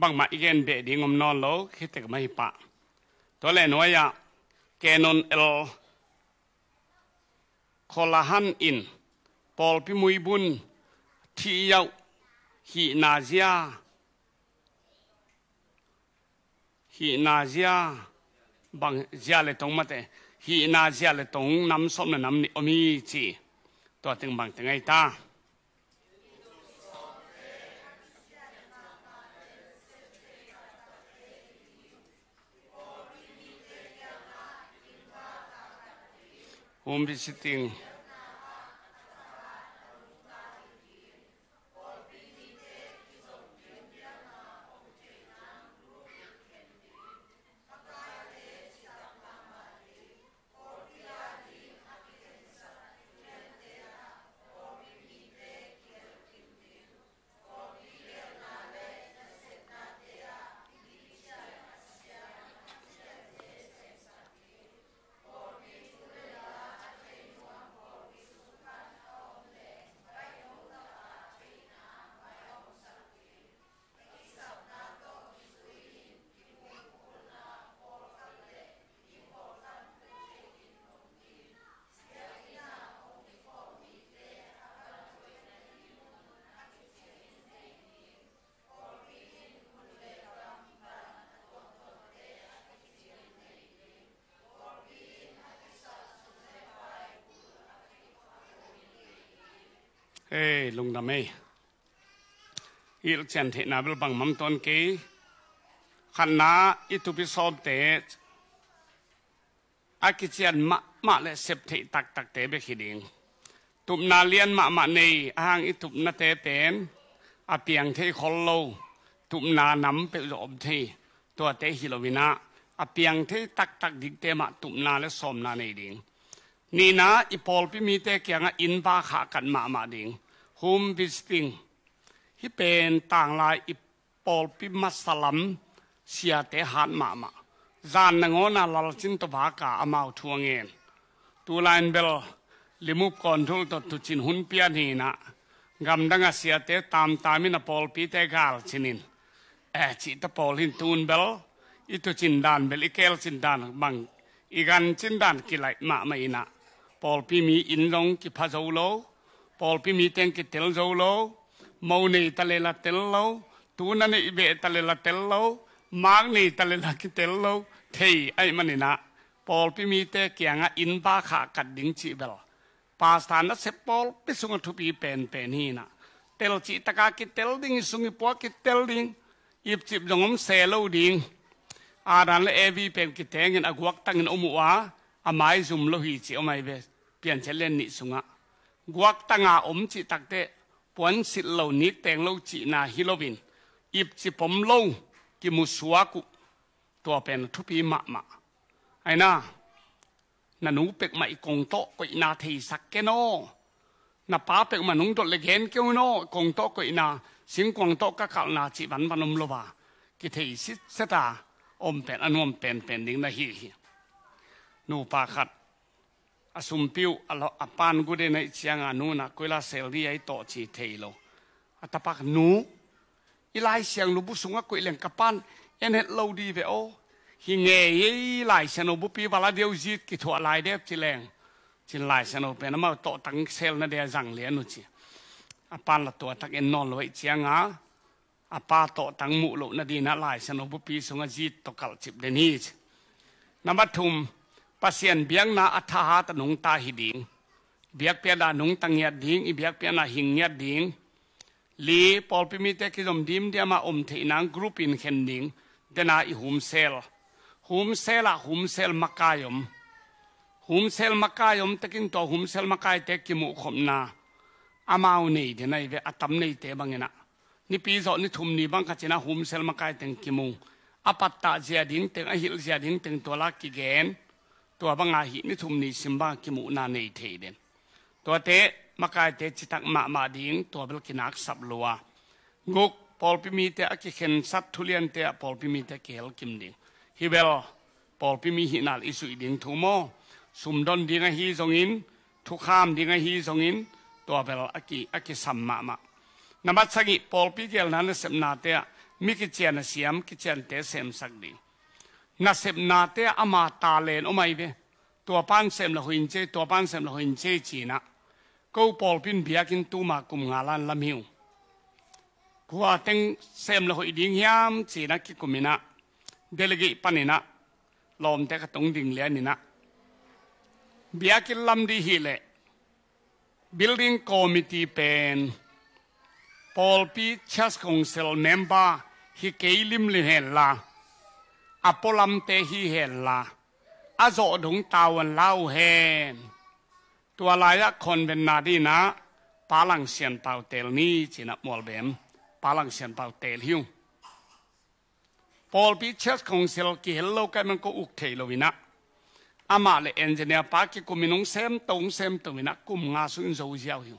bằng mà igen để đi ngom non lố khi tịch mây pa đó là nói ya à, canon l kolahan in Paul pi mui bun thi yau hi na zia hi na zia bằng zia le tong mate hi na zia le tong nam som na nam ni omi chi to ting bằng tiếng ai ta ಉಂಬಿಸುತ್ತೀನಿ เอ้ลุงดำเออีลเซนเทนาเบลบังมัมตอนเก ขันนาอิทุพิสอมเตอากิเซียนมะมะเลเซบเทตักตักเตเบขิดิง ตุมนาเลียนมะมะในอ่างอิทุนาเตเตนอาเปียงเทคอลโล ตุมนานำเป็อมเทตัวเตฮิโลวินาอาเปียงเทตักตักดิเตมะตุมนาและสอมนาในดิงนี่นะอีพอลพี่มีแต่เกียงอินบาขากันมามาดิงฮุมบิสติงที่เป็นต่างลายอีพอลพี่มัสลัมเสียแต่หันมามาจานนงอนาลลจินตบากาอมาทวงเงินตไลายเบลลิมุบคอนโทรลตัดุจินหุนเปียนีนะกำดังเสียแต่ตามตามินีพอลพ่แต่กาลจินินเอจิตอพอลินตูนเบลอีตุจินดานเบลอีเกลจินดานบังอีกันจินดานกิไลมาไม่นะ polpimi inlong ki phazolo polpimi ten ki telzolo moni talela tello tunani ibe talela tello magni talela ki tello thei ai manina polpimi te kianga in ba kha kat ding chi bel pastan na sepol pisunga thupi pen pen hina tel chi taka ki tel ding sungi po ki tel ding ip chip jongom selo ding aran le evi pen ki tengin agwak tangin omuwa amai zum lo hi chi omai bes biển sẽ lên nít sung á quốc tăng à ôm chị tắc tệ puan xịt lâu nít, tèng lâu chị na hilovin ip chị pom lâu ki mu suá cụ tua bèn thu pi mạ mạ ai na na nú bẹc mày công tọ quậy na thầy sắc cái nó na pa bẹc mà núng đột lệ ghen kêu nó công tọ quậy na xin công tọ các cậu na chị văn văn ôm lô bà ki thì xít xít à ôm bèn ăn ôm bèn bèn đính na hi hi nụ pa khát a sum piu à lo à pan gu de này chiang à nu na coi la sel đi ấy tổ chỉ thầy lo a ta pak nu ilai siang lu bu sung a coi leng kapan en hết lâu đi về ô hi nghề ấy lại sen ô bu pi và la điều gì kỹ thuật lại đẹp leng chi lại sen ô pe nó mà tổ tăng sel nó để rằng liền nu chỉ à pan là tổ tăng en non lo ấy chiang à à pa tổ tăng mụ lộ nó đi nó lại sen bu pi sung a gì to cắt chip đến hi nằm bắt pasien biang na athaha nung ta hi ding biak pia na nung tang ya ding i biak pia na hing ya ding li pol pi mi te ki dom dim dia ma om the nang group in khen ding dena i hum sel hum sel a hum sel makayom hum sel makayom takin to hum sel makai te ki mu khom na amau nei de nai ve atam nei te bangena ni pi zo ni thum ni bang ka chena hum sel makai teng ki mu apatta zia ding teng a hil zia ding teng tola ki gen ตัวบังอาหินิทุมนีสิมบากิมูนาเนเทเดนตัวเตะมากายเตะจิตักมามาดิงตัวเบลกินักสับลัวงุกพอลพิมีเตะกิเข็นสัตทุเลียนเตะพอลพิมีเตะเกลกิมดิงฮิเบลพอลพิมีหินาลอิสุดิงทุโมสุมดอนดิงฮีสงอินทุกข้ามดิงฮีสงอิน ตัวเบลอกิอกิสัมมามะนับสกิพอลพิเกลนั้นเสมนาเตะมิกิเจนเสียมกิเจนเตะเสมสักดิง na sep na te ama ta len omai ve tua pan sem la huin che tua pan sem la huin che chi na ko pol pin bia kin tu ma kum nga lan lam hiu khua teng sem la hui ding yam chi na ki kumina delegi panina lom te ka tong ding le ni na bia kin lam di hi le building committee pen Paul P. Chas Council member hi keilim li hen la อปลัมเตฮีเห็นละอาโจถุงตาวันเล่าเฮน ตัวลายละคนเป็นนาดีนะ ปาลังเสียนเปาเตลนี่จินะมอลเบม ปาลังเสียนเปาเตลหิวพอลพิเชสของเซลกิเฮลโลกันมันก็อุกเทลวินะอามาเลเอนเจเนียปากิกุมินงเซมตงเซมตวินะกุมงาสุนโซเซียวหิว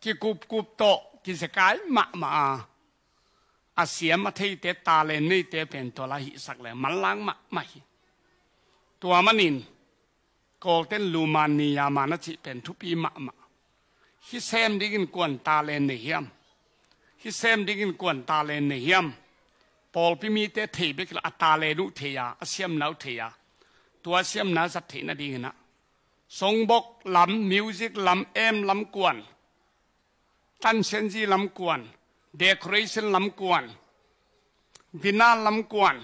คิกุบกุบโตคิสกายมะมาอาเสียมาที่เตตาเลนี่เตเป็นตัวละหิสักเลยมันล้างมาไม่ตัวมันนินโกเต้นลูมานียามานัชิเป็นทุปีมะมาฮิเซมดิกินกวนตาเลนเฮียมฮิเซมดิกินกวนตาเลนเฮียมปอลพิมีเตเทเบกละตาเลนุเทียอาเสียมนาวเทียตัวเสียมนาสัตถินาดีนะทรงบกลำมิวสิกลำเอ็มลำกวนตั้นเซนจีลำกวน decoration ลำกวนดินาลำกวน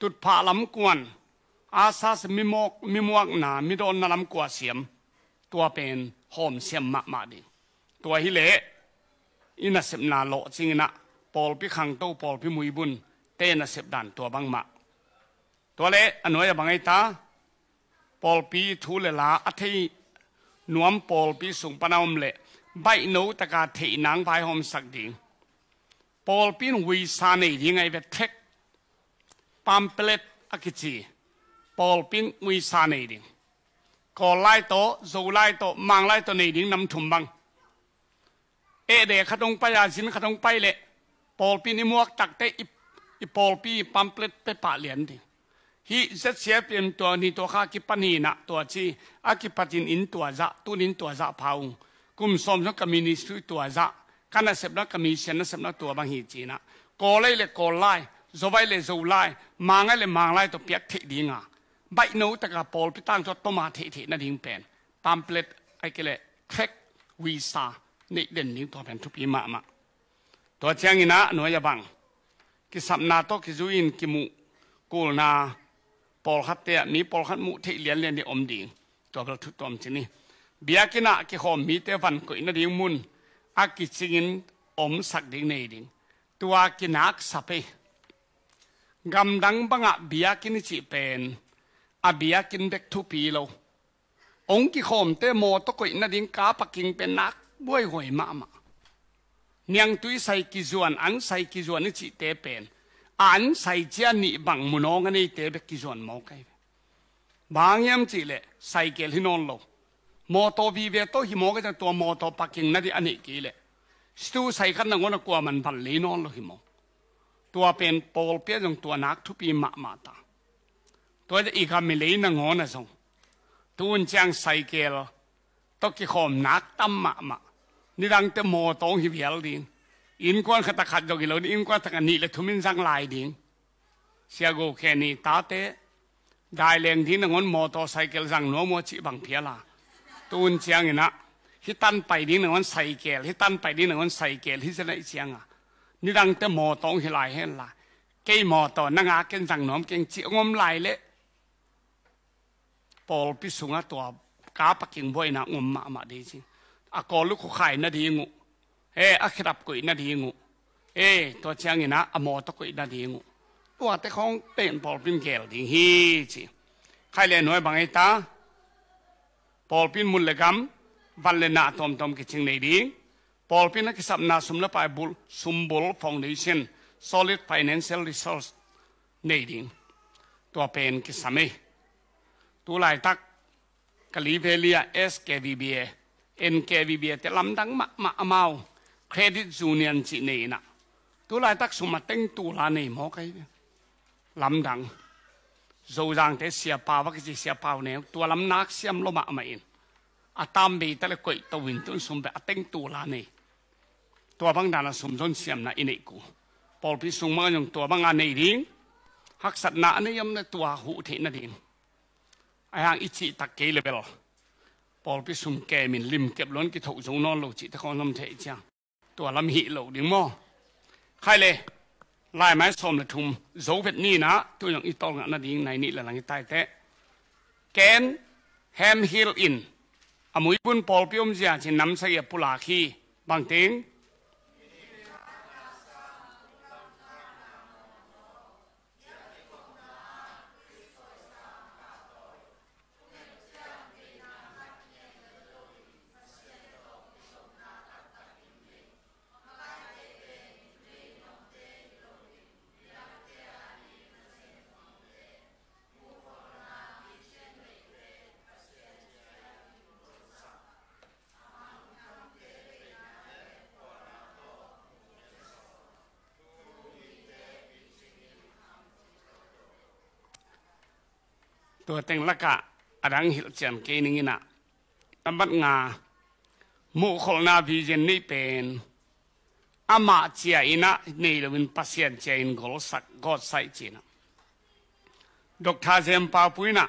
ตุดผาลำกวน อาซาสมิมกมิมวกนา มิโดนลำกวาเสียม ตัวเป็นหอมเสียมมะมาดิตัวฮิเลอินาเสบนาโลจิงนะปอลพิขังโตปอลพิมุยบุญ เตนเสบดันตัวบังมะตัวเลอหนวยบังไอตาปอลพีทูเลลาอัธินวมปอลพีสุงปนาอมเลใบนูตะกาเทนางพายหอมสักดิปอลปินวีซานียังไงเวทเทคปัมเปลตอักจีปอลปินวีซานีดิงก็ไล่โตสูไลโตมังไลโตในดิงนำถุมบังเอเดขดงไปอาสินขดงไปเลยปอลปินมวกตักเตอิปอลปีปัมเปลตไปปะเหลียนดิฮีเซเซเปียนตัวนี้ตัวข้ากิปันีนะตัวชีอากิปจินอินตัวจะตุนินตัวจะพาวงกุมสมสกมินิสุตัวจะกันสิบนัก็มีเช่นสิบนักตัวบางฮีจีนะก็เลยเลยก็ไล่โจไปเลยโจไล่มางเลยมางไล่ตัวเปียกทิ้ดีงาใบนู้ตกระปอลพีตั้งจดต้มาทิ้ทินั่นเองเป็นตามเปลตไอ้กเลยเทรกวีซ่าในเดืนนี้ตัวเป็นทุกปีมามาตัวเชียงนะหน่วยยาบังกิสับนาโตกิจุินกิมุกูลนาปอลคัตเตอมีปอลคัตมุที่เลียนเลียนในอมดิงตัวเปลตตัวมันชนีเบียกินะกิหอมมีเตฟันกุยนนั่นเองมุนอากิจิงินอมสักดิ่งในดิ่งตัวกินักสัเปกำดังบังอาบียกินจีเป็นอับียกินเบกทุพีโลองกิคมเตมอตกอินาดิ่งกาปักกิงเป็นนักบวยหวยมามาเนียงตุยใส่กิจวนอันใส่กิจวนจีเตเป็นอันใส่เจ้าหนีบังมุนองันในเตเบกกิจวนมองไงบางยามจีเลใส่เกลฮินอนโลมอตอวีเวตหิมอก็จตัวมอตอปักกิ่งนั่นดิอันนี้กี่เลยสตูใส่ขันนั่งวนกว่ามันฟันลีนอนลหิมอตัวเป็นโปลเปียงตัวนักทุปีมะมาตาตัวจะอีกคำไม่เลยนั่งวนะส่งตัูนจังใส่เกลต้อกขอมนักตั้มมะมานี่ดังเต่มอตองหิเวลดินอินควนขัดขัดจกิโลอินควนตะกันนี้และทุมินสังลายดิงเสียกูแค่นี้ตาเตได้แรงที่นั่งวนมอตอไซเคิลสังโนมัวจิบังเพียลาตูนเชียงนะที่ตันไปนี่หนึ่งวันใส่เกลที่ตันไปนี่หนึ่งวันใส่เกลที่จะได้เชียงอ่ะนี่ดังแต่หมอตองหิลายเห็นละเกยหมอต่อนังอาเก่งสังน้อมเก่งจีงมลายเละปอลพิสุงะตัวกาปะกิงบ่อยนะงมมามาดีจริงอากอลูกขายนาดีงูเอออักรับกุยนาดีงูเอตัวเชียงนะอหมอตกุยนาดีงูตัวแต่ของเป็นปอลพิมเกลดีฮีจีใครเรียนหน่วยบางไอตา polpin mun legam van le na tom tom ki ching nei di polpin na ki sap na sum la pai bul sum bul foundation solid financial resource nei di to pen ki same tu lai tak ka li ve lia skvba nkvba te lam dang ma ma amao credit union chi nei na tu lai tak sum ma teng tu la nei mo kai lam dang dầu rằng thế xe pa và cái gì xe pa này tua lắm nát xem lo mạ mà in à tam bì ta lại quậy tàu in tuấn sum bẹ à tinh tu là này tua băng đàn là sum zon xem na in ấy cũ Paul bị sum mang nhung tua băng anh này đi hắc sạt nã này em là tua hủ thế na đi ai hàng ít chị tắc kế là bê lo bị sum kè mình lim kẹp luôn cái thụ giống non lâu chị ta không lâm thế chăng tua lâm hị lâu đứng mò khai lệ lại mãi xóm là thùng dấu vết ni ná tôi nhận ít to ngã là điên này nị là lăng tai thế kén hem hill in à mũi bun paul piom zia trên nắm sai ya pula khi bằng tiếng ตัวเต็งละกะอดังหิลเจียมเกนิงินะอับัดงามูขลนาบีเจนนี่เป็นอามาเจียอินะนี่เราเป็นปัสยันเจียอินกอลสักกอดไซจีนะดอกทาเซมปาปุยนะ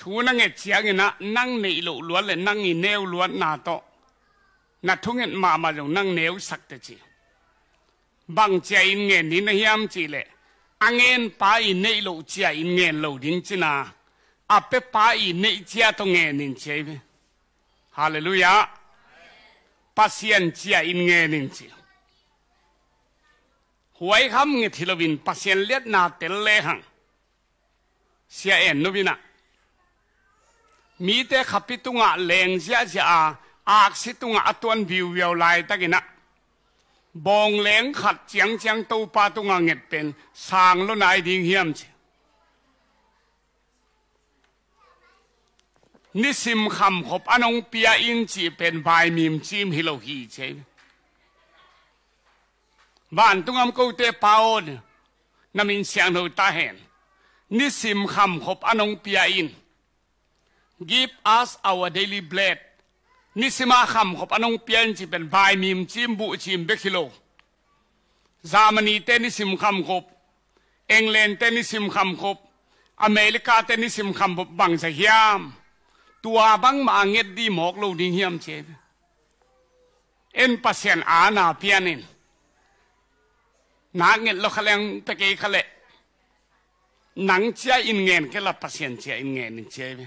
ทูนังเอเจียงินะนั่งในหลุล้วนเลยนั่งอีเนวล้วนนาโตนัทุงเงินมามาจงนั่งเนวสักเตจีบางเจียอินเงินนี่นะเฮียมจีเลย anh em bà ý nị lộ chia ý nghe lộ đến chứ nà à bé bà ý nị chia tôi nghe nên chế bế Hallelujah bà xiên chia ý nghe nên chế huay khăm nghe thì là vinh bà xiên liết nà tế lê hằng xia ẻn nô vinh ạ mi tế khắp bí tung ạ lèng xia xia ạ ạc xí tung ạ tuân viu viu lại ta kì nạ บองแหลงขัดเจียงเจียงตูปาตุงเง็ดเป็นสางลุนายดิ่งเฮียมเนิสิมคำขบอนงเปียอินจีเป็นบายมีมจิมฮิโลฮีเชบ้านตุงอมกูเตปาวอนนามินเสียงหูตาเห็นนิสิมคำขบอนงเปียอิน give us our daily bread นิสิมาคำขบอนงเปียนจีเป็นบายมีมจิมบุจิมเบคิโลจามนีเตนิสิมคำขบเองเลนเตนิสิมคำขบอเมริกาเตนิสิมคำขบบังสะเฮียมตัวบังมาเงดดีหมอกโลดิงเฮียมเชฟเอ็นปัสเซนอาณาเปียนินนาเงินเราขลังตะเกียขลังหนังเชียอินเงินแค่ละปัสเซนเชียอินเงินเชฟ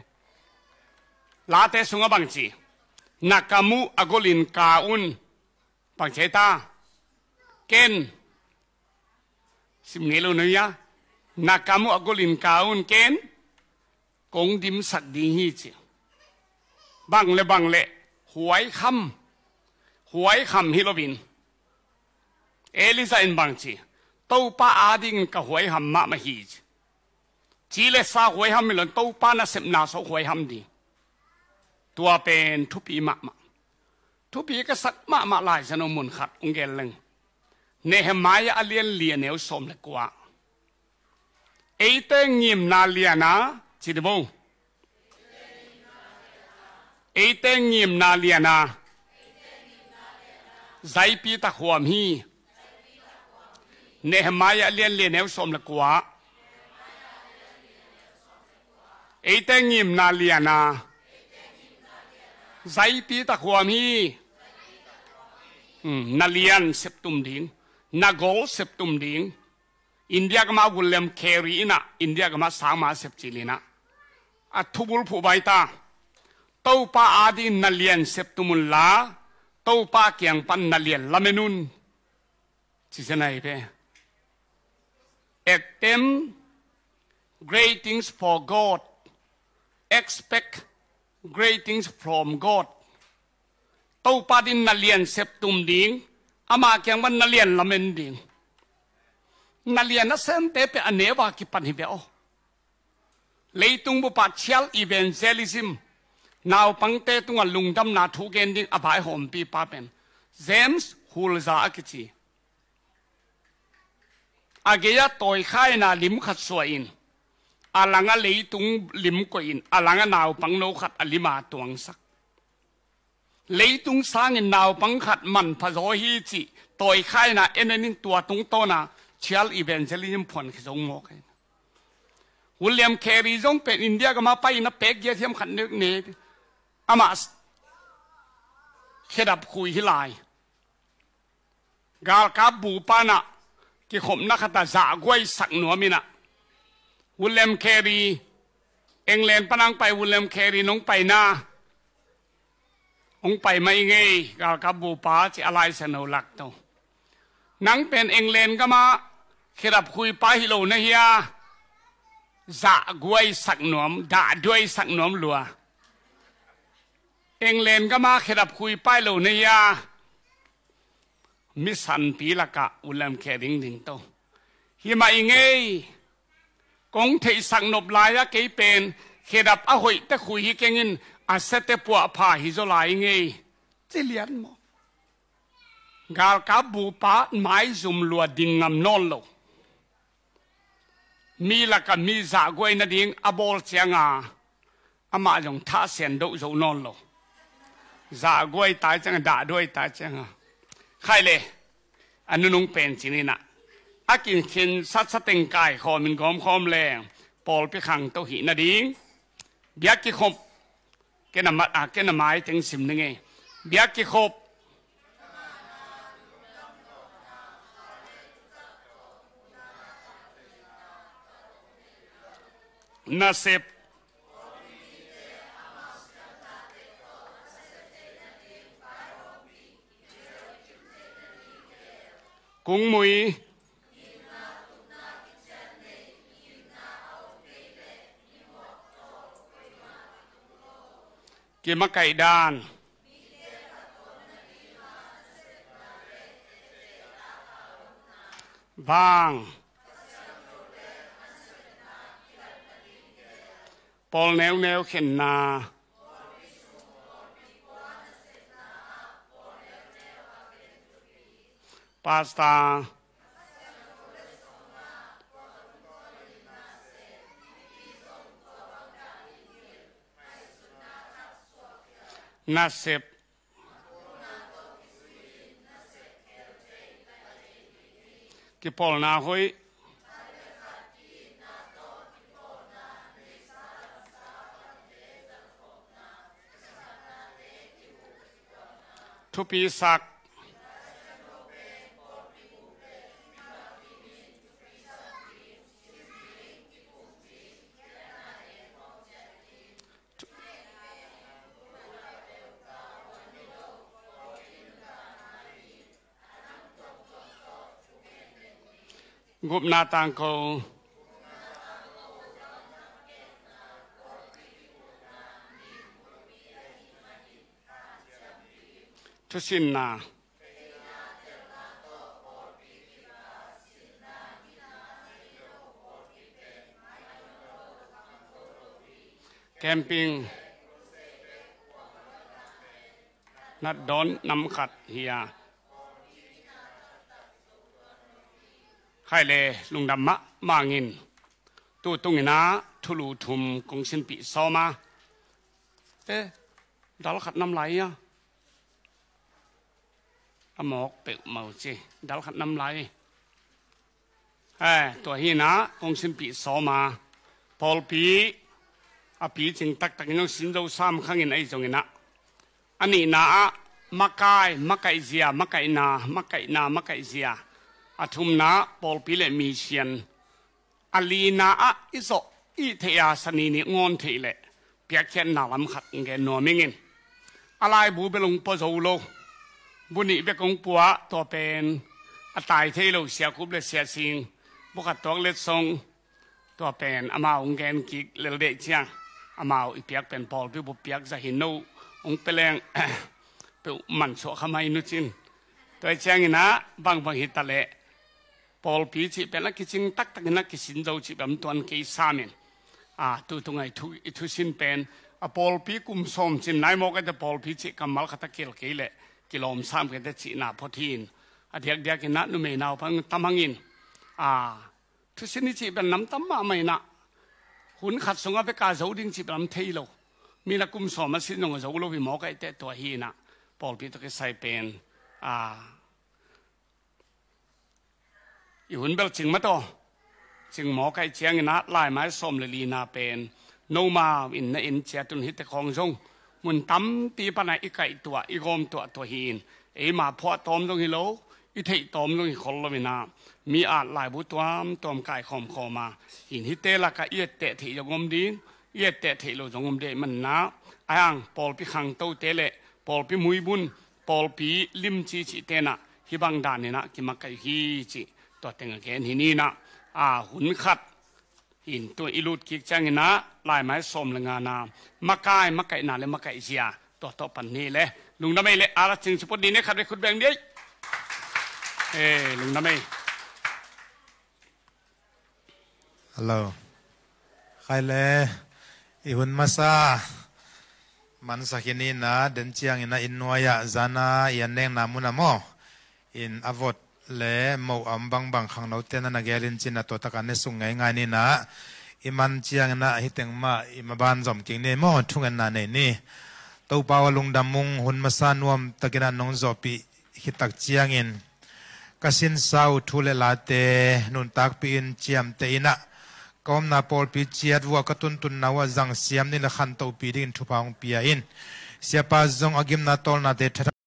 ลาเตสุงบังจี Nakamu agolin kaun bằng chế ta ken sim nghe ya nữa nhá Nakamu agolin kaun ken cũng dim sạch đi hi chứ bang le bang le huái khăm huái khăm hilovin Elisa in bang chứ tâu pa ading đình cả ham ma mà hi chứ chỉ là sa huái ham mình lần tâu pa na xem na so huái ham đi ตัวเป็นทุพีมะมะทุพีก็สักมะมะลายสนมุนขัดองเกลึงเนหมายอเลียนเลียเนียวสมเลกว่าเอเตงิมนาเลียนะจิตบูเอเตงิมนาเลียนะใจปีตะหัวมีเนหมายอเลียนเลียเนียวสมเลกว่าเอเตงิมนาเลียนะใจปีตะขวามีนาเลียนเสปตุมดิงนาโกเสปตุมดิงอินเดียก็มากุลเลมเครีนะอินเดียก็มาสามาเสปจิลินะอัทุบุลผู้ใบตาเต้าป้าอาดีนาเลียนเสปตุมุลลาเต้าป้าเกียงปันนาเลียนละเมนุนจิเซนายเปเอกเต็ม greatings for God expect great things from God ตู้ปาดินนาเลียนเซปตุมดิงอามาเกียงวันนาเลียนละเมนดิงนาเลียนนัเซนเตเปอเนวากิปันฮิเบอเลยตุงบุปผาเชลอีเวนเซลิซิมนาวปังเตตุงอลุงดำนาทูเกนดิงอบายหอมปีปาเป็นเจมส์ฮูลซากิจีอาเกียตอยไข่นาลิมขัดสวยอินอาลังอะลรตุงลิมกอินอาลังอนาวปังโนขัดอลิมาตวงสักเลยตุงสร้างนาวปังขัดมันพะโซฮีจิต่อยไข่นะเอ็นนินตัวตุงโตนะเชียลอีเวนเซลิมพอนขจงงอกันวุลเลียมแครีจงเป็นอินเดียก็มาไปนะเป็กเยเทียมขันนึกเนตอามาสเคดับคุยฮิลายกาลกับบูปานะที่ผมนักตาจากวยสักหนัวมินะวุลเลมแครีเองเลนปนังไปวุลเลมแครีน้องไปนา องไปไม่ไงยกับกับบูปาจะอะไรเสนอหลักตัวนังเป็นเองเลนก็มาขรับคุยไปฮิโลนะเฮียจะกวยสักหนอมด่าด้วยสักหนอมลัวเองเลนก็มาขรับคุยไปโลนะเฮียมิสันปีละกะอุลลมแคริงดิงโตฮิมาไงย công thể sang nộp lại ra cái bên khi đập á hội ta khui hi cái ngin à sẽ tế bỏ phá hi cho lại nghe chỉ liền mà gar cá bù pa mai zoom lùa đình ngầm non lâu mi là cả mi giả dạ quay na đình à bol chang à à mà dùng thả sen đậu dầu non lâu giả dạ quay tai chang đã đuôi tai chăng à khai lệ anh nung pen chỉ nên à อากินเข็นสัดสติงกายคอมินคอมคอมแรงปอลไปขังเต้าหินนาดิงเบียกิคบแกนมัดอาแกนไม้ถึงสิมนึงไงเบียกิคบนาเซบกุ้งมุยกิมไก่ดานบางปอลแนวแนวเข็นนาปาสตา nasib ki pol na hoi thupi sak Gopnatanko. Tusinna. Camping. Nat don nam khat hia. hai lệ lùng đầm mạ mang in tu tung na thu lu thùm cũng xin bị so ma thế đó là khát năm lại á à mọc bị màu gì đó là khát năm lại à tuổi hi na cũng xin bị so ma Paul bị à bị chính tắc tắc những sinh dâu sam khang in ấy giống na anh na mắc cái mắc cái gì mắc cái na mắc cái na mắc cái gì อทุมนาปอลพิเลมีเชียน อลีนาอิโซอิเทียสนีนิงอนเทเลเปียกเชนนาลำขัดเงนนัวมิเงินอะไรบูเปลงปะโซโลบุนิเปกงปัวตัวเป็นอตายเทโลเสียคุบเลเสียสิงบุกัดตัวเลทรงตัวเป็นอามาองแกนกิกเลเดเชียงอามาอิเปียกเป็นปอลพิบุเปียกจะหินนูองเปลงเปมันโซขมายนุจินตัวเชียงนะบางบางหิตาเลปอลพีจิเป็นนักกิจิงตักตักนักกิจินดาวจิบบบตัวนกิสามินอ่าตัวตรงไอ้ทุกทุกสินเป็นอปอลพีคุมสมจีนนายโมก็จะปอลพีจิกำมัลคาตะเกลกิเลกิลอมสามกั็จะจีนาพอทีนอาเดียกเดียกกินนัดนุ่มเองเอาพังตั้มังินอ่าทุกสินนี่จิบั็นน้ำตั้มมาไม่นะหุ่นขัดสงอาไปกาเสาดิ้งจิแบบเทียวมีนักกุมสมมาสินงงเสาลูกพี่หมอก็ไอ้ตะตัวฮีนะปอลพีตัก็ใส่เป็นอ่าอีหุ่นเบลจิงมาโตจิงหมอไก่เชียงนะลายไม้ส้มเลยลีนาเป็นโนมาอินนะอินเชียตุนฮิตคองจงมุนตั้มตีปนายอีไก่ตัวอีโกมตัวตัวหิน เอมาพอตอมตรงฮิโลอีเทตอมตรงฮิคนลมินา มีอาจหลายบุตรวามตอมกายขอมคอมาหินฮิเตลักะเอียเตะถิยงมดี เอียเตะถิโลจงมเดมันนะอ้างปอลพิขังโตเตเลปอลพิมุยบุญปอลพีลิมจีจิเตนะฮิบังดานเนนะกิมาไกฮีจีตัวแต่งแกนที่นี่นะอ่าหุ่นขัดหินตัวอิรูดกิกจังนะลายไม้สมลงานามะกายมะไก่นาเลยมะไก่เสียตัวต่อปันนี้เลย ลุงน้ำไม่เลยอารัชิงสุพดีเนี่ยขัดไปคุณแบงเดียเออลุงน้ำไม่ฮัลโหลใครเลยอีหุนมาซามันสักนี้นะเดินเชียงนะ อินนวยะจานายันเดงนามุนามออินอวด lẽ mo ấm băng băng khăng no te na gelin chin na to ta kan ne sung ngai ngai nè na iman chiang na hi teng ma ima ban zom king ne mo thung na nè nè tàu bao lùng đam dam mung hun ma san nuam takina nong zo pi hi tak chiang in kasin sau thu lệ la te nun tak pi in chiam te ina kom na pol pi chiat wa ka tun tun na wa zang siam ni la khan to pi din thu paung pia in siapa zong agim na tol na te